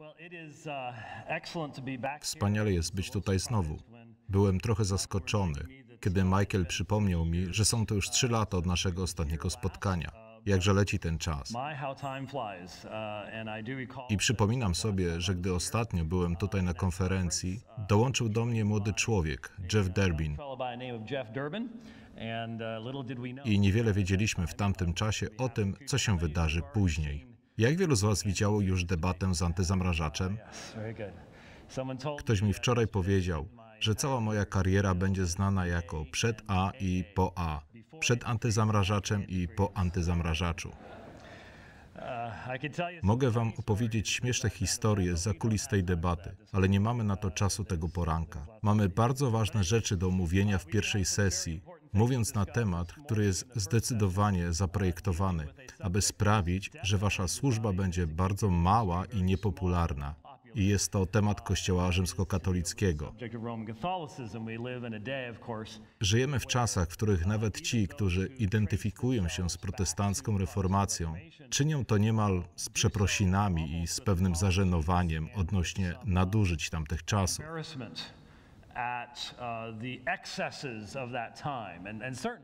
Uh, Wspaniale jest być tutaj znowu. Byłem trochę zaskoczony, kiedy Michael przypomniał mi, że są to już trzy uh, lata od naszego ostatniego spotkania. Uh, Jakże leci ten czas. I przypominam sobie, że gdy ostatnio byłem tutaj na konferencji, dołączył do mnie młody człowiek, Jeff Durbin. I niewiele wiedzieliśmy w tamtym czasie o tym, co się wydarzy później. Jak wielu z Was widziało już debatę z antyzamrażaczem? Ktoś mi wczoraj powiedział, że cała moja kariera będzie znana jako przed A i po A, przed antyzamrażaczem i po antyzamrażaczu. Mogę Wam opowiedzieć śmieszne historie z zakulis tej debaty, ale nie mamy na to czasu tego poranka. Mamy bardzo ważne rzeczy do omówienia w pierwszej sesji, mówiąc na temat, który jest zdecydowanie zaprojektowany, aby sprawić, że wasza służba będzie bardzo mała i niepopularna. I jest to temat Kościoła rzymskokatolickiego. Żyjemy w czasach, w których nawet ci, którzy identyfikują się z protestancką reformacją, czynią to niemal z przeprosinami i z pewnym zażenowaniem odnośnie nadużyć tamtych czasów. Uh,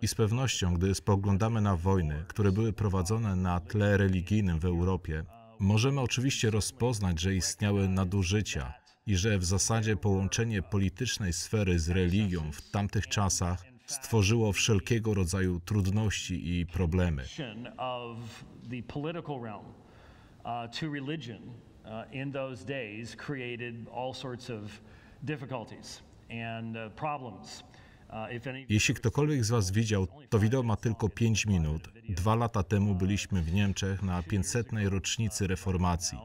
I z pewnością, gdy spoglądamy na wojny, które były prowadzone na tle religijnym w Europie, możemy oczywiście rozpoznać, że istniały nadużycia i że w zasadzie połączenie politycznej sfery z religią w tamtych czasach stworzyło wszelkiego rodzaju trudności i problemy. Uh, uh, in those days, created all sorts of difficulties. Uh, uh, Jeśli ktokolwiek z Was widział, to wideo ma tylko 5 minut. Dwa lata temu byliśmy w Niemczech na 500. rocznicy reformacji.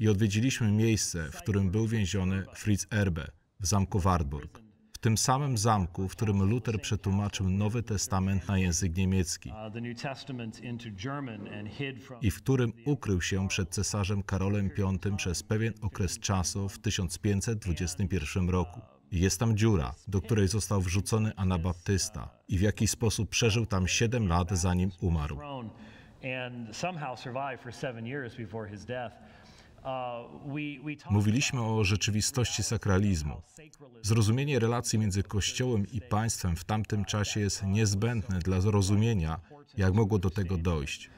I odwiedziliśmy miejsce, w którym był więziony Fritz Erbe w zamku Wartburg tym samym zamku, w którym Luther przetłumaczył Nowy Testament na język niemiecki uh, i w którym ukrył się przed cesarzem Karolem V przez pewien okres czasu w 1521 roku. Jest tam dziura, do której został wrzucony Anabaptysta i w jaki sposób przeżył tam 7 lat, zanim umarł. And somehow survived for seven years before his death. Mówiliśmy o rzeczywistości sakralizmu. Zrozumienie relacji między Kościołem i państwem w tamtym czasie jest niezbędne dla zrozumienia, jak mogło do tego dojść.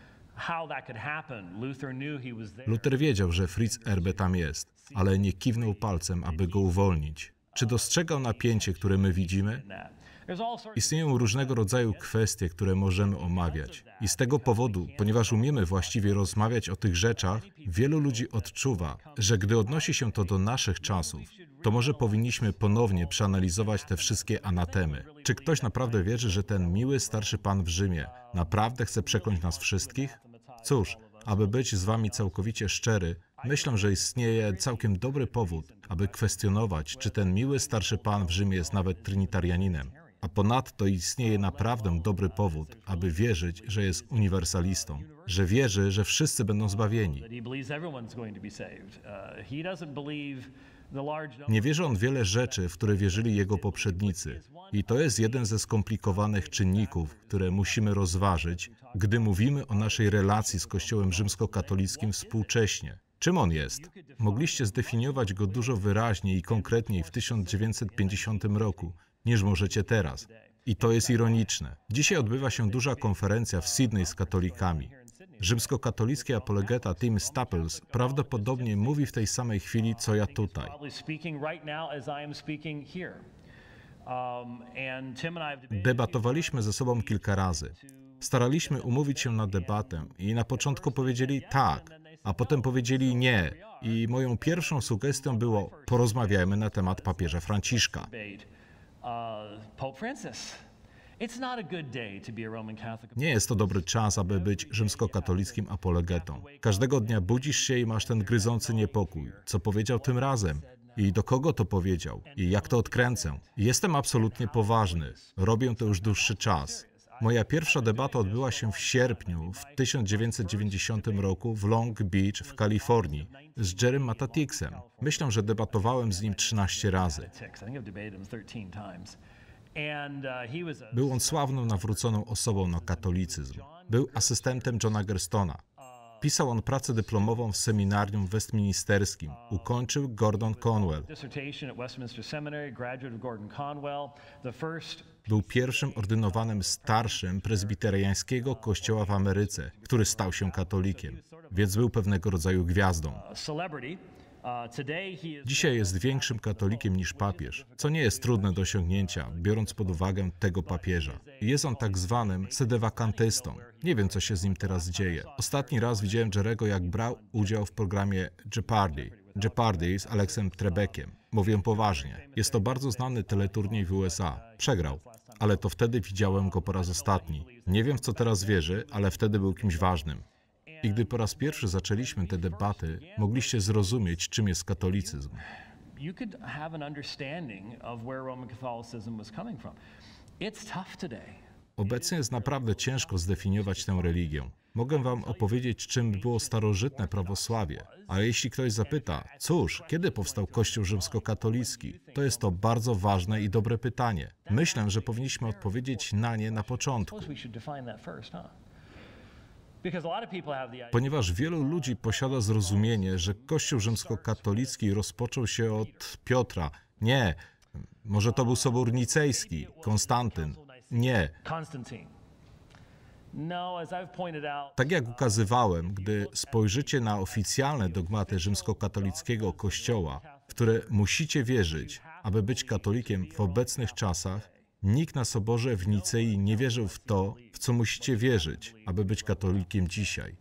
Luther wiedział, że Fritz Erbe tam jest, ale nie kiwnął palcem, aby go uwolnić. Czy dostrzegał napięcie, które my widzimy? Istnieją różnego rodzaju kwestie, które możemy omawiać. I z tego powodu, ponieważ umiemy właściwie rozmawiać o tych rzeczach, wielu ludzi odczuwa, że gdy odnosi się to do naszych czasów, to może powinniśmy ponownie przeanalizować te wszystkie anatemy. Czy ktoś naprawdę wierzy, że ten miły starszy pan w Rzymie naprawdę chce przekonać nas wszystkich? Cóż, aby być z wami całkowicie szczery, myślę, że istnieje całkiem dobry powód, aby kwestionować, czy ten miły starszy pan w Rzymie jest nawet trinitarianinem. A ponadto istnieje naprawdę dobry powód, aby wierzyć, że jest uniwersalistą, że wierzy, że wszyscy będą zbawieni. Uh, Nie wierzy on wiele rzeczy, w które wierzyli jego poprzednicy. I to jest jeden ze skomplikowanych czynników, które musimy rozważyć, gdy mówimy o naszej relacji z Kościołem rzymskokatolickim współcześnie. Czym on jest? Mogliście zdefiniować go dużo wyraźniej i konkretniej w 1950 roku, niż możecie teraz. I to jest ironiczne. Dzisiaj odbywa się duża konferencja w Sydney z katolikami. Rzymskokatolicki apologeta Tim Staples prawdopodobnie mówi w tej samej chwili, co ja tutaj. Debatowaliśmy ze sobą kilka razy. Staraliśmy umówić się na debatę i na początku powiedzieli tak, a potem powiedzieli nie. I moją pierwszą sugestią było porozmawiajmy na temat papieża Franciszka. Uh, Pope Francis. Nie jest to dobry czas, aby być rzymskokatolickim apologetą. Każdego dnia budzisz się i masz ten gryzący niepokój. Co powiedział tym razem? I do kogo to powiedział? I jak to odkręcę? Jestem absolutnie poważny. Robię to już dłuższy czas. Moja pierwsza debata odbyła się w sierpniu w 1990 roku w Long Beach w Kalifornii z Jerem Matatixem. Myślę, że debatowałem z nim 13 razy. Był on sławną nawróconą osobą na katolicyzm. Był asystentem Johna Gerstona. Pisał on pracę dyplomową w seminarium westminsterskim. Ukończył Gordon Conwell. Był pierwszym ordynowanym starszym prezbiteriańskiego kościoła w Ameryce, który stał się katolikiem, więc był pewnego rodzaju gwiazdą. Dzisiaj jest większym katolikiem niż papież, co nie jest trudne do osiągnięcia, biorąc pod uwagę tego papieża. Jest on tak zwanym sedewakantystą. Nie wiem, co się z nim teraz dzieje. Ostatni raz widziałem Jerego, jak brał udział w programie Jeopardy. Jeopardy z Aleksem Trebekiem. Mówię poważnie. Jest to bardzo znany teleturniej w USA. Przegrał, ale to wtedy widziałem go po raz ostatni. Nie wiem, w co teraz wierzy, ale wtedy był kimś ważnym. I gdy po raz pierwszy zaczęliśmy te debaty, mogliście zrozumieć, czym jest katolicyzm. Obecnie jest naprawdę ciężko zdefiniować tę religię. Mogę wam opowiedzieć, czym było starożytne prawosławie, ale jeśli ktoś zapyta, cóż, kiedy powstał Kościół rzymskokatolicki, to jest to bardzo ważne i dobre pytanie. Myślę, że powinniśmy odpowiedzieć na nie na początku. Ponieważ wielu ludzi posiada zrozumienie, że Kościół rzymskokatolicki rozpoczął się od Piotra. Nie, może to był Sobór Nicejski, Konstantyn. Nie. No, tak jak ukazywałem, gdy spojrzycie na oficjalne dogmaty rzymskokatolickiego kościoła, w które musicie wierzyć, aby być katolikiem w obecnych czasach, Nikt na soborze w Nicei nie wierzył w to, w co musicie wierzyć, aby być katolikiem dzisiaj.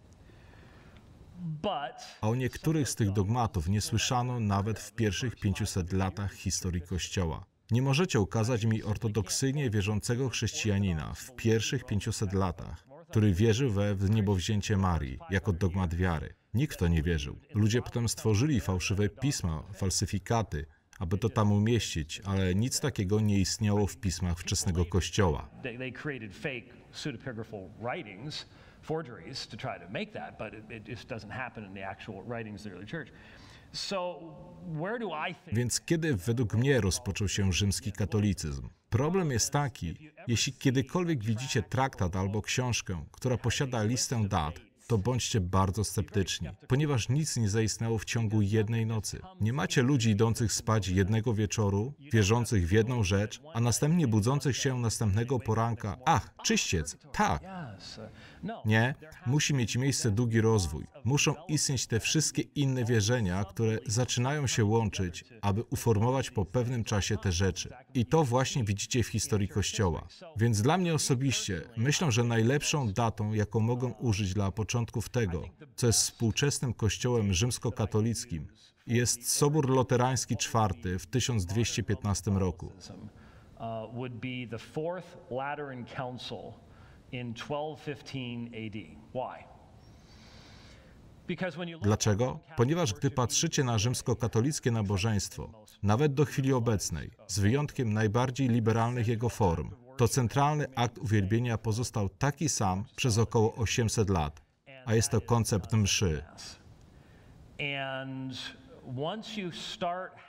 A o niektórych z tych dogmatów nie słyszano nawet w pierwszych 500 latach historii Kościoła. Nie możecie ukazać mi ortodoksyjnie wierzącego chrześcijanina w pierwszych 500 latach, który wierzył we wniebowzięcie Marii jako dogmat wiary. Nikt w to nie wierzył. Ludzie potem stworzyli fałszywe pisma, falsyfikaty, aby to tam umieścić, ale nic takiego nie istniało w pismach wczesnego Kościoła. Więc kiedy według mnie rozpoczął się rzymski katolicyzm? Problem jest taki, jeśli kiedykolwiek widzicie traktat albo książkę, która posiada listę dat, to bądźcie bardzo sceptyczni, ponieważ nic nie zaistniało w ciągu jednej nocy. Nie macie ludzi idących spać jednego wieczoru, wierzących w jedną rzecz, a następnie budzących się następnego poranka. Ach, czyściec, tak. No. Nie, musi mieć miejsce długi rozwój. Muszą istnieć te wszystkie inne wierzenia, które zaczynają się łączyć, aby uformować po pewnym czasie te rzeczy. I to właśnie widzicie w historii Kościoła. Więc dla mnie osobiście myślę, że najlepszą datą, jaką mogę użyć dla początków tego, co jest współczesnym Kościołem rzymskokatolickim, jest Sobór Loterański IV w 1215 roku. would be the Fourth Lateran Council in 1215 AD. Why? Dlaczego? Ponieważ gdy patrzycie na rzymskokatolickie nabożeństwo, nawet do chwili obecnej, z wyjątkiem najbardziej liberalnych jego form, to centralny akt uwielbienia pozostał taki sam przez około 800 lat, a jest to koncept mszy.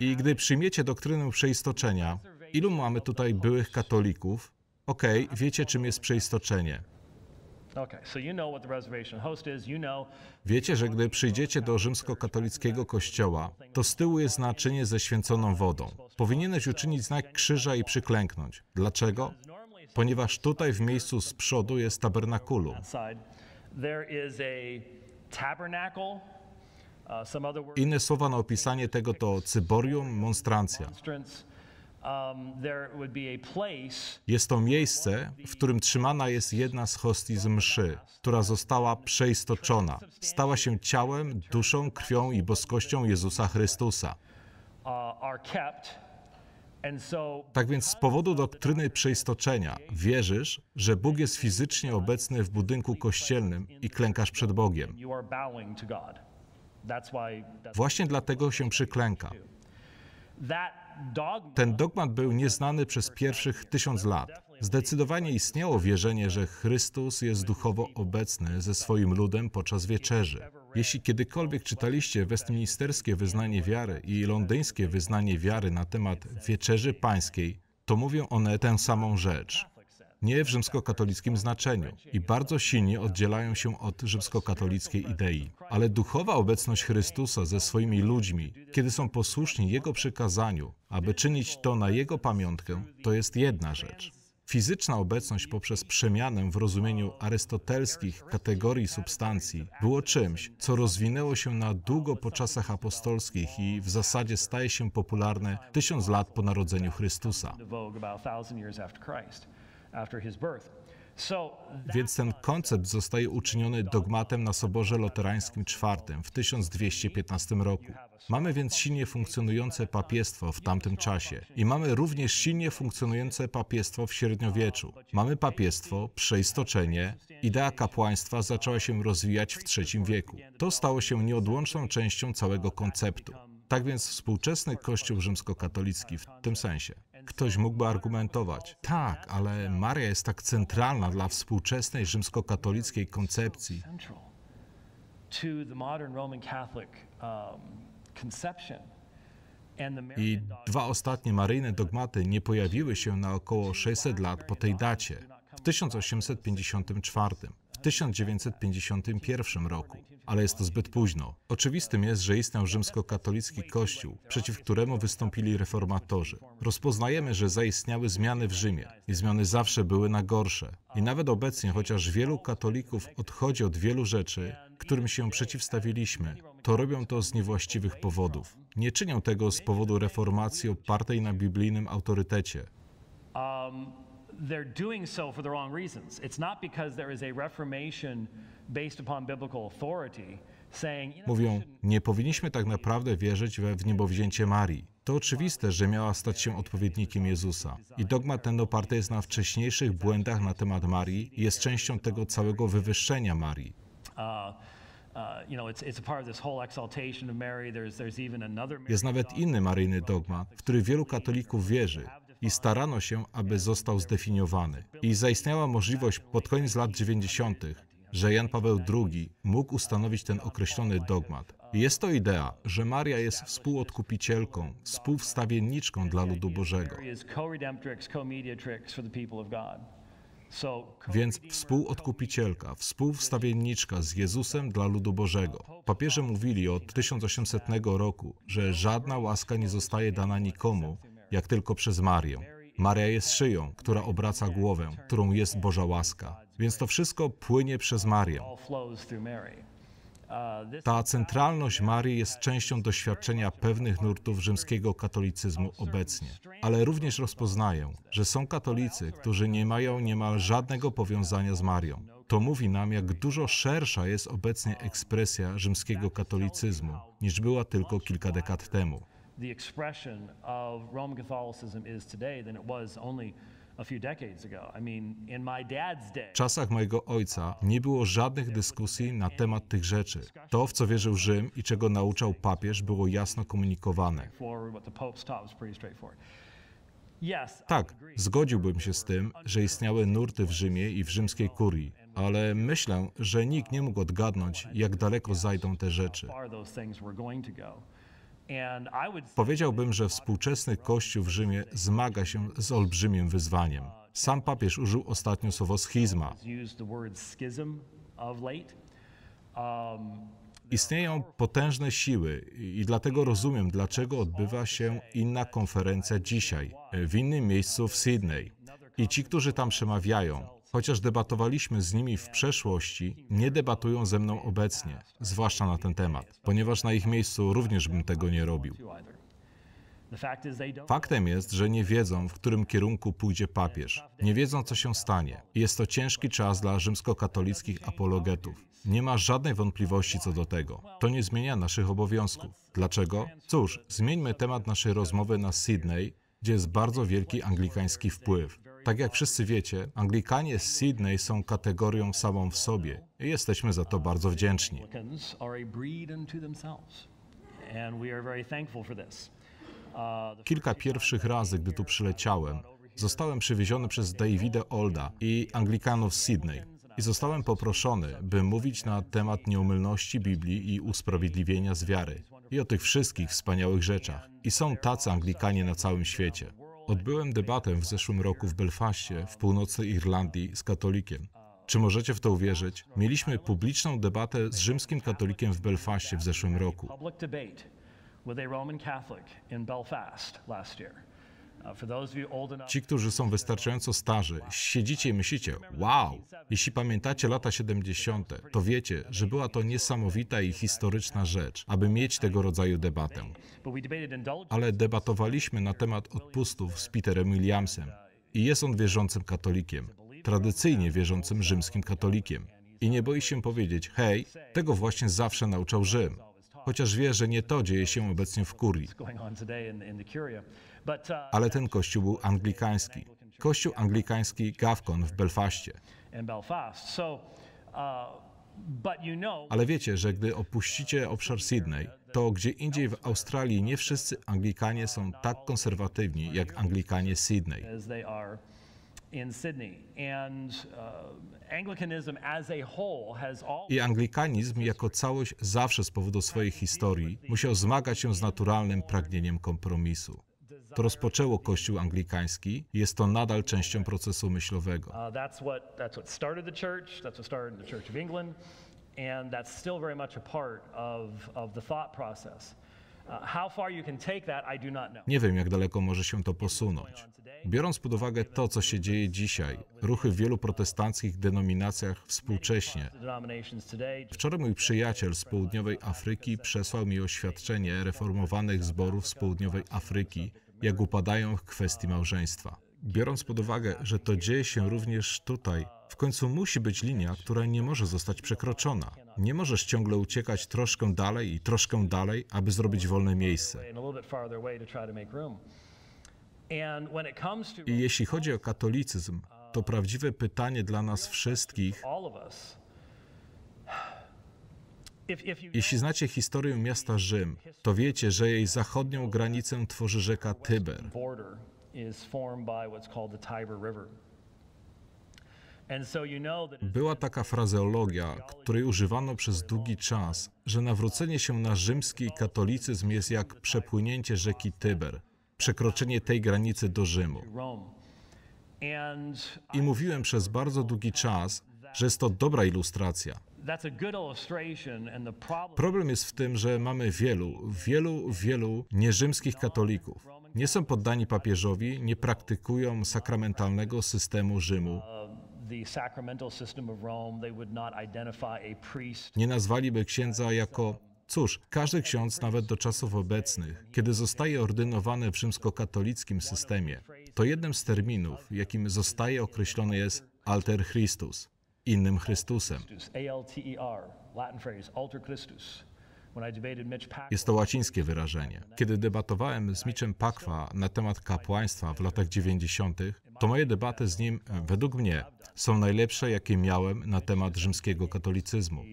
I gdy przyjmiecie doktrynę przeistoczenia, ilu mamy tutaj byłych katolików, OK, wiecie czym jest przeistoczenie. Wiecie, że gdy przyjdziecie do rzymskokatolickiego kościoła, to z tyłu jest naczynie ze święconą wodą. Powinieneś uczynić znak krzyża i przyklęknąć. Dlaczego? Ponieważ tutaj w miejscu z przodu jest tabernakulum. Uh, Inne słowa na opisanie tego to cyborium, monstrancja. Um, jest to miejsce, w którym trzymana jest jedna z hostii z mszy, która została przeistoczona, stała się ciałem, duszą, krwią i boskością Jezusa Chrystusa. Uh, tak więc z powodu doktryny przeistoczenia wierzysz, że Bóg jest fizycznie obecny w budynku kościelnym i klękasz przed Bogiem. Właśnie dlatego się przyklęka. Ten dogmat był nieznany przez pierwszych tysiąc lat. Zdecydowanie istniało wierzenie, że Chrystus jest duchowo obecny ze swoim ludem podczas wieczerzy. Jeśli kiedykolwiek czytaliście westminsterskie wyznanie wiary i londyńskie wyznanie wiary na temat wieczerzy pańskiej, to mówią one tę samą rzecz nie w rzymskokatolickim znaczeniu i bardzo silnie oddzielają się od rzymskokatolickiej idei. Ale duchowa obecność Chrystusa ze swoimi ludźmi, kiedy są posłuszni Jego przykazaniu, aby czynić to na Jego pamiątkę, to jest jedna rzecz. Fizyczna obecność poprzez przemianę w rozumieniu arystotelskich kategorii substancji było czymś, co rozwinęło się na długo po czasach apostolskich i w zasadzie staje się popularne tysiąc lat po narodzeniu Chrystusa. Więc ten koncept zostaje uczyniony dogmatem na Soborze Loterańskim IV w 1215 roku. Mamy więc silnie funkcjonujące papiestwo w tamtym czasie i mamy również silnie funkcjonujące papiestwo w średniowieczu. Uh, mamy papiestwo, przeistoczenie, idea kapłaństwa zaczęła się rozwijać w III wieku. To stało się nieodłączną częścią całego konceptu. Tak więc współczesny Kościół rzymskokatolicki w tym sensie. Ktoś mógłby argumentować, tak, ale Maria jest tak centralna dla współczesnej rzymskokatolickiej koncepcji. Um, I dwa ostatnie maryjne dogmaty nie pojawiły się na około 600 lat po tej dacie, w 1854. 1951 roku, ale jest to zbyt późno. Oczywistym jest, że istniał rzymskokatolicki kościół, przeciw któremu wystąpili reformatorzy. Rozpoznajemy, że zaistniały zmiany w Rzymie i zmiany zawsze były na gorsze. I nawet obecnie, chociaż wielu katolików odchodzi od wielu rzeczy, którym się przeciwstawiliśmy, to robią to z niewłaściwych powodów. Nie czynią tego z powodu reformacji opartej na biblijnym autorytecie. Um, they're doing so for the wrong reasons. It's not because there is a reformation based upon biblical authority. Mówią, nie powinniśmy tak naprawdę wierzyć we wniebowzięcie Marii. To oczywiste, że miała stać się odpowiednikiem Jezusa. I dogmat ten oparty jest na wcześniejszych błędach na temat Marii i jest częścią tego całego wywyższenia Marii. Uh, uh, jest nawet inny maryjny dogmat, w który wielu katolików wierzy i starano się, aby został zdefiniowany. I zaistniała możliwość pod koniec lat 90., że Jan Paweł II mógł ustanowić ten określony dogmat. Jest to idea, że Maria jest współodkupicielką, współwstawienniczką dla ludu Bożego. Więc współodkupicielka, współwstawienniczka z Jezusem dla ludu Bożego. Papieże mówili od 1800 roku, że żadna łaska nie zostaje dana nikomu, jak tylko przez Marię. Maria jest szyją, która obraca głowę, którą jest Boża łaska. Więc to wszystko płynie przez Marię. Uh, Ta centralność Marii jest częścią doświadczenia pewnych nurtów rzymskiego katolicyzmu obecnie, ale również rozpoznaję, że są katolicy, którzy nie mają niemal żadnego powiązania z Marią. To mówi nam, jak dużo szersza jest obecnie ekspresja rzymskiego katolicyzmu, niż była tylko kilka dekad temu the expression of Roman Catholicism is today than it was only w czasach mojego ojca nie było żadnych dyskusji na temat tych rzeczy. To, w co wierzył Rzym i czego nauczał papież, było jasno komunikowane. Tak, zgodziłbym się z tym, że istniały nurty w Rzymie i w rzymskiej kurii, ale myślę, że nikt nie mógł odgadnąć, jak daleko zajdą te rzeczy. Powiedziałbym, że współczesny Kościół w Rzymie zmaga się z olbrzymim wyzwaniem. Sam papież użył ostatnio słowo schizma. Um, Istnieją potężne siły i dlatego rozumiem, dlaczego odbywa się inna konferencja dzisiaj, e, w innym miejscu w Sydney. I ci, którzy tam przemawiają, Chociaż debatowaliśmy z nimi w przeszłości, nie debatują ze mną obecnie, zwłaszcza na ten temat, ponieważ na ich miejscu również bym tego nie robił. Faktem jest, że nie wiedzą, w którym kierunku pójdzie papież. Nie wiedzą, co się stanie. Jest to ciężki czas dla rzymskokatolickich apologetów. Nie ma żadnej wątpliwości co do tego. To nie zmienia naszych obowiązków. Dlaczego? Cóż, zmieńmy temat naszej rozmowy na Sydney, gdzie jest bardzo wielki anglikański wpływ. Tak jak wszyscy wiecie, Anglikanie z Sydney są kategorią samą w sobie i jesteśmy za to bardzo wdzięczni. Uh, Kilka pierwszych razy, gdy tu przyleciałem, zostałem przywieziony przez Davida Olda i Anglikanów z Sydney i zostałem poproszony, by mówić na temat nieomylności Biblii i usprawiedliwienia z wiary i o tych wszystkich wspaniałych rzeczach. I są tacy Anglikanie na całym świecie. Odbyłem debatę w zeszłym roku w Belfaście w północnej Irlandii z katolikiem. Czy możecie w to uwierzyć? Mieliśmy publiczną debatę z rzymskim katolikiem w Belfaście w zeszłym roku. Ci, którzy są wystarczająco starzy, siedzicie i myślicie, wow! Jeśli pamiętacie lata 70., to wiecie, że była to niesamowita i historyczna rzecz, aby mieć tego rodzaju debatę. Ale debatowaliśmy na temat odpustów z Peterem Williamsem i jest on wierzącym katolikiem, tradycyjnie wierzącym rzymskim katolikiem. I nie boi się powiedzieć, hej, tego właśnie zawsze nauczał Rzym, chociaż wie, że nie to dzieje się obecnie w Kurii. Uh, Ale ten kościół był anglikański. Kościół anglikański Gawkon w Belfaście. Uh, Ale wiecie, że gdy opuścicie obszar Sydney, to gdzie indziej w Australii nie wszyscy Anglikanie są tak konserwatywni jak Anglikanie Sydney. Uh, I anglikanizm jako całość zawsze z powodu swojej historii musiał zmagać się z naturalnym pragnieniem kompromisu. To rozpoczęło Kościół anglikański, jest to nadal częścią procesu myślowego. Uh, uh, Nie wiem, jak daleko może się to posunąć. Biorąc pod uwagę to, co się dzieje dzisiaj, ruchy w wielu protestanckich denominacjach współcześnie. Wczoraj mój przyjaciel z południowej Afryki przesłał mi oświadczenie reformowanych zborów z południowej Afryki, jak upadają w kwestii małżeństwa. Biorąc pod uwagę, że to dzieje się również tutaj, w końcu musi być linia, która nie może zostać przekroczona. Nie możesz ciągle uciekać troszkę dalej i troszkę dalej, aby zrobić wolne miejsce. I jeśli chodzi o katolicyzm, to prawdziwe pytanie dla nas wszystkich jeśli znacie historię miasta Rzym, to wiecie, że jej zachodnią granicę tworzy rzeka Tyber. Była taka frazeologia, której używano przez długi czas, że nawrócenie się na rzymski katolicyzm jest jak przepłynięcie rzeki Tyber, przekroczenie tej granicy do Rzymu. I mówiłem przez bardzo długi czas, że jest to dobra ilustracja. Problem jest w tym, że mamy wielu, wielu, wielu nierzymskich katolików. Nie są poddani papieżowi, nie praktykują sakramentalnego systemu Rzymu. Nie nazwaliby księdza jako Cóż, każdy ksiądz, nawet do czasów obecnych, kiedy zostaje ordynowany w rzymskokatolickim systemie, to jednym z terminów, jakim zostaje określony jest alter Christus innym Chrystusem. E jest to łacińskie wyrażenie. Kiedy debatowałem z Mitchem Pakwa na temat kapłaństwa w latach 90., to moje debaty z nim, e, według mnie, są najlepsze, jakie miałem na temat rzymskiego katolicyzmu.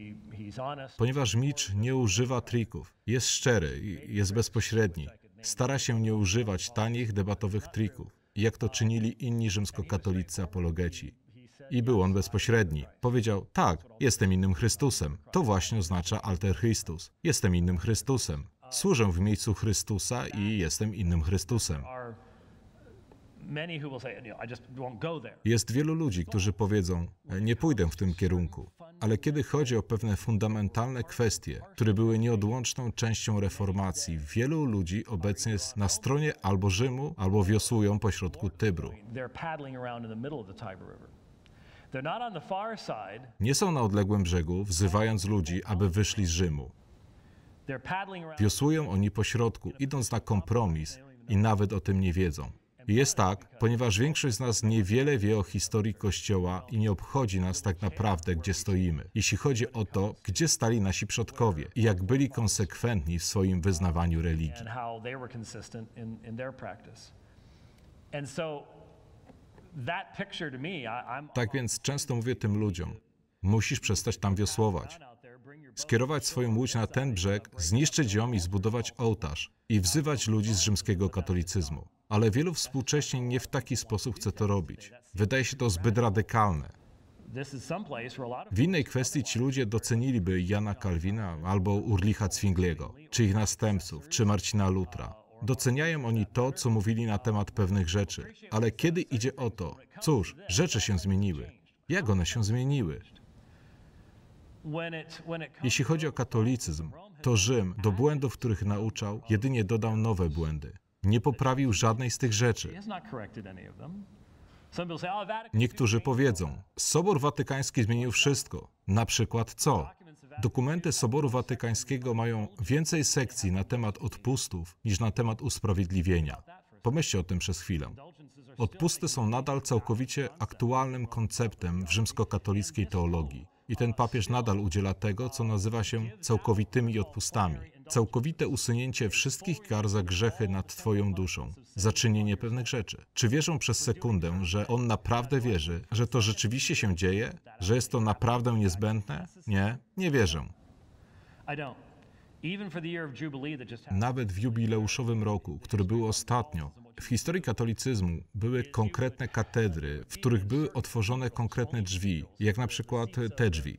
Ponieważ Mitch nie używa trików, jest szczery, jest bezpośredni, stara się nie używać tanich, debatowych trików, jak to czynili inni rzymskokatolicy apologeci. I był on bezpośredni. Powiedział, tak, jestem innym Chrystusem. To właśnie oznacza alter Christus. Jestem innym Chrystusem. Służę w miejscu Chrystusa i jestem innym Chrystusem. Jest wielu ludzi, którzy powiedzą, nie pójdę w tym kierunku. Ale kiedy chodzi o pewne fundamentalne kwestie, które były nieodłączną częścią reformacji, wielu ludzi obecnie jest na stronie albo Rzymu, albo wiosłują pośrodku Tybru. Nie są na odległym brzegu, wzywając ludzi, aby wyszli z Rzymu. Wiosłują oni po środku, idąc na kompromis i nawet o tym nie wiedzą. I jest tak, ponieważ większość z nas niewiele wie o historii Kościoła i nie obchodzi nas tak naprawdę, gdzie stoimy, jeśli chodzi o to, gdzie stali nasi przodkowie i jak byli konsekwentni w swoim wyznawaniu religii. Tak więc często mówię tym ludziom, musisz przestać tam wiosłować. Skierować swoją łódź na ten brzeg, zniszczyć ją i zbudować ołtarz i wzywać ludzi z rzymskiego katolicyzmu. Ale wielu współcześnie nie w taki sposób chce to robić. Wydaje się to zbyt radykalne. W innej kwestii ci ludzie doceniliby Jana Kalwina albo Urlicha Zwingliego, czy ich następców, czy Marcina Lutra. Doceniają oni to, co mówili na temat pewnych rzeczy, ale kiedy idzie o to, cóż, rzeczy się zmieniły. Jak one się zmieniły? Jeśli chodzi o katolicyzm, to Rzym do błędów, których nauczał, jedynie dodał nowe błędy. Nie poprawił żadnej z tych rzeczy. Niektórzy powiedzą, Sobor Watykański zmienił wszystko. Na przykład co? Dokumenty Soboru Watykańskiego mają więcej sekcji na temat odpustów niż na temat usprawiedliwienia. Pomyślcie o tym przez chwilę. Odpusty są nadal całkowicie aktualnym konceptem w rzymskokatolickiej teologii i ten papież nadal udziela tego, co nazywa się całkowitymi odpustami całkowite usunięcie wszystkich kar za grzechy nad Twoją duszą, za czynienie pewnych rzeczy. Czy wierzą przez sekundę, że On naprawdę wierzy, że to rzeczywiście się dzieje, że jest to naprawdę niezbędne? Nie, nie wierzę. Nawet w jubileuszowym roku, który był ostatnio, w historii katolicyzmu były konkretne katedry, w których były otworzone konkretne drzwi, jak na przykład te drzwi.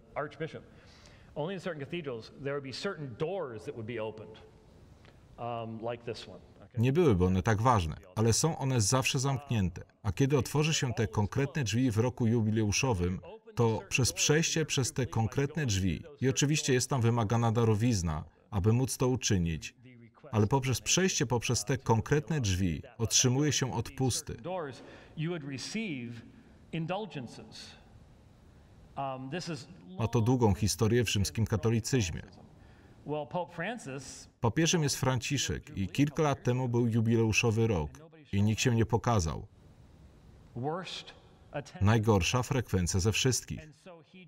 Only in certain cathedrals there would be certain doors that would be opened, um, like this one. Nie byłyby one tak ważne, ale są one zawsze zamknięte. A kiedy otworzy się te konkretne drzwi w roku jubileuszowym, to przez przejście przez te konkretne drzwi, i oczywiście jest tam wymagana darowizna, aby móc to uczynić, ale poprzez przejście poprzez te konkretne drzwi otrzymuje się odpusty. Um, Ma to długą historię w rzymskim katolicyzmie. Papieżem jest Franciszek i kilka lat temu był jubileuszowy rok i nikt się nie pokazał. Najgorsza frekwencja ze wszystkich.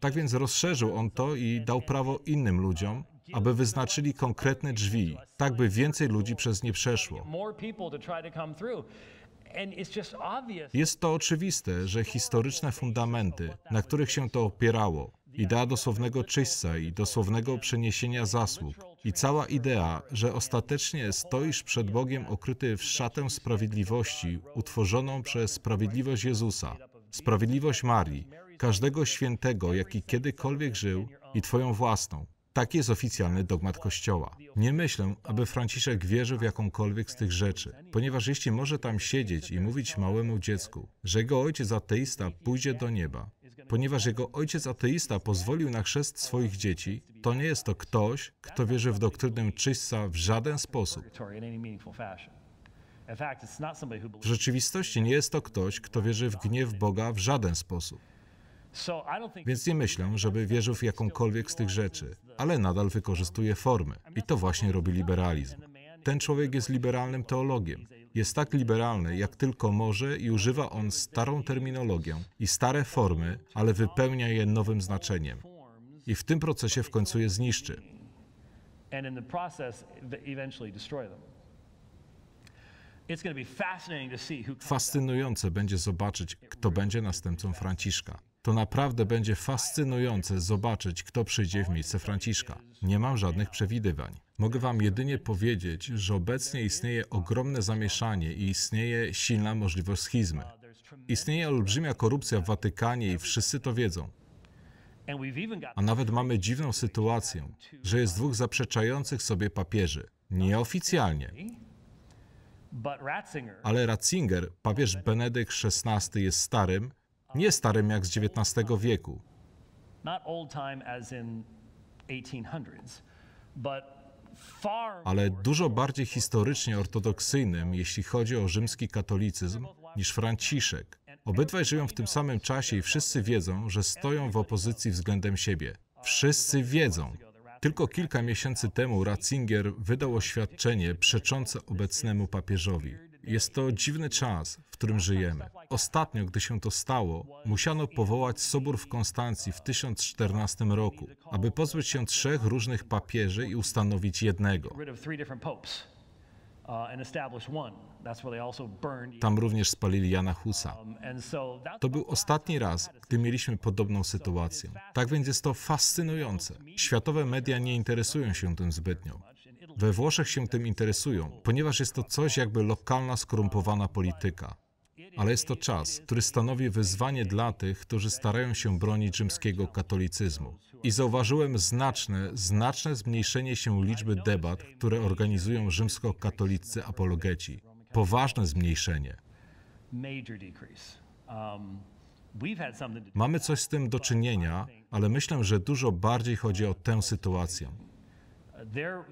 Tak więc rozszerzył on to i dał prawo innym ludziom, aby wyznaczyli konkretne drzwi, tak by więcej ludzi przez nie przeszło. Jest to oczywiste, że historyczne fundamenty, na których się to opierało, idea dosłownego czyśca i dosłownego przeniesienia zasług i cała idea, że ostatecznie stoisz przed Bogiem okryty w szatę sprawiedliwości utworzoną przez sprawiedliwość Jezusa, sprawiedliwość Marii, każdego świętego, jaki kiedykolwiek żył i Twoją własną. Taki jest oficjalny dogmat Kościoła. Nie myślę, aby Franciszek wierzył w jakąkolwiek z tych rzeczy, ponieważ jeśli może tam siedzieć i mówić małemu dziecku, że jego ojciec ateista pójdzie do nieba, ponieważ jego ojciec ateista pozwolił na chrzest swoich dzieci, to nie jest to ktoś, kto wierzy w doktrynę czyśca w żaden sposób. W rzeczywistości nie jest to ktoś, kto wierzy w gniew Boga w żaden sposób. Więc nie myślę, żeby wierzył w jakąkolwiek z tych rzeczy, ale nadal wykorzystuje formy. I to właśnie robi liberalizm. Ten człowiek jest liberalnym teologiem. Jest tak liberalny, jak tylko może i używa on starą terminologię i stare formy, ale wypełnia je nowym znaczeniem. I w tym procesie w końcu je zniszczy. Fascynujące będzie zobaczyć, kto będzie następcą Franciszka. To naprawdę będzie fascynujące zobaczyć, kto przyjdzie w miejsce Franciszka. Nie mam żadnych przewidywań. Mogę Wam jedynie powiedzieć, że obecnie istnieje ogromne zamieszanie i istnieje silna możliwość schizmy. Istnieje olbrzymia korupcja w Watykanie i wszyscy to wiedzą. A nawet mamy dziwną sytuację, że jest dwóch zaprzeczających sobie papieży. Nieoficjalnie. Ale Ratzinger, papież Benedykt XVI, jest starym, nie starym jak z XIX wieku. Ale dużo bardziej historycznie ortodoksyjnym, jeśli chodzi o rzymski katolicyzm, niż Franciszek. Obydwaj żyją w tym samym czasie i wszyscy wiedzą, że stoją w opozycji względem siebie. Wszyscy wiedzą. Tylko kilka miesięcy temu Ratzinger wydał oświadczenie przeczące obecnemu papieżowi. Jest to dziwny czas, w którym żyjemy. Ostatnio, gdy się to stało, musiano powołać Sobór w Konstancji w 1014 roku, aby pozbyć się trzech różnych papieży i ustanowić jednego. Uh, Tam również spalili Jana Husa. Um, to był ostatni raz, gdy mieliśmy podobną sytuację. Tak więc jest to fascynujące. Światowe media nie interesują się tym zbytnio. We Włoszech się tym interesują, ponieważ jest to coś jakby lokalna, skorumpowana polityka. Ale jest to czas, który stanowi wyzwanie dla tych, którzy starają się bronić rzymskiego katolicyzmu. I zauważyłem znaczne, znaczne zmniejszenie się liczby debat, które organizują rzymskokatolicy apologeci. Poważne zmniejszenie. Um, Mamy coś z tym do czynienia, ale myślę, że dużo bardziej chodzi o tę sytuację.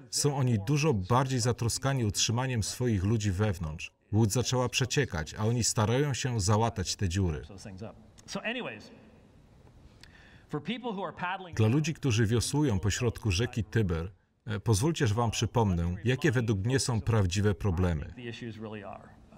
Są oni dużo bardziej zatroskani utrzymaniem swoich ludzi wewnątrz. Łódź zaczęła przeciekać, a oni starają się załatać te dziury. Dla ludzi, którzy wiosłują pośrodku rzeki Tyber, e, pozwólcie, że Wam przypomnę, jakie według mnie są prawdziwe problemy. Uh,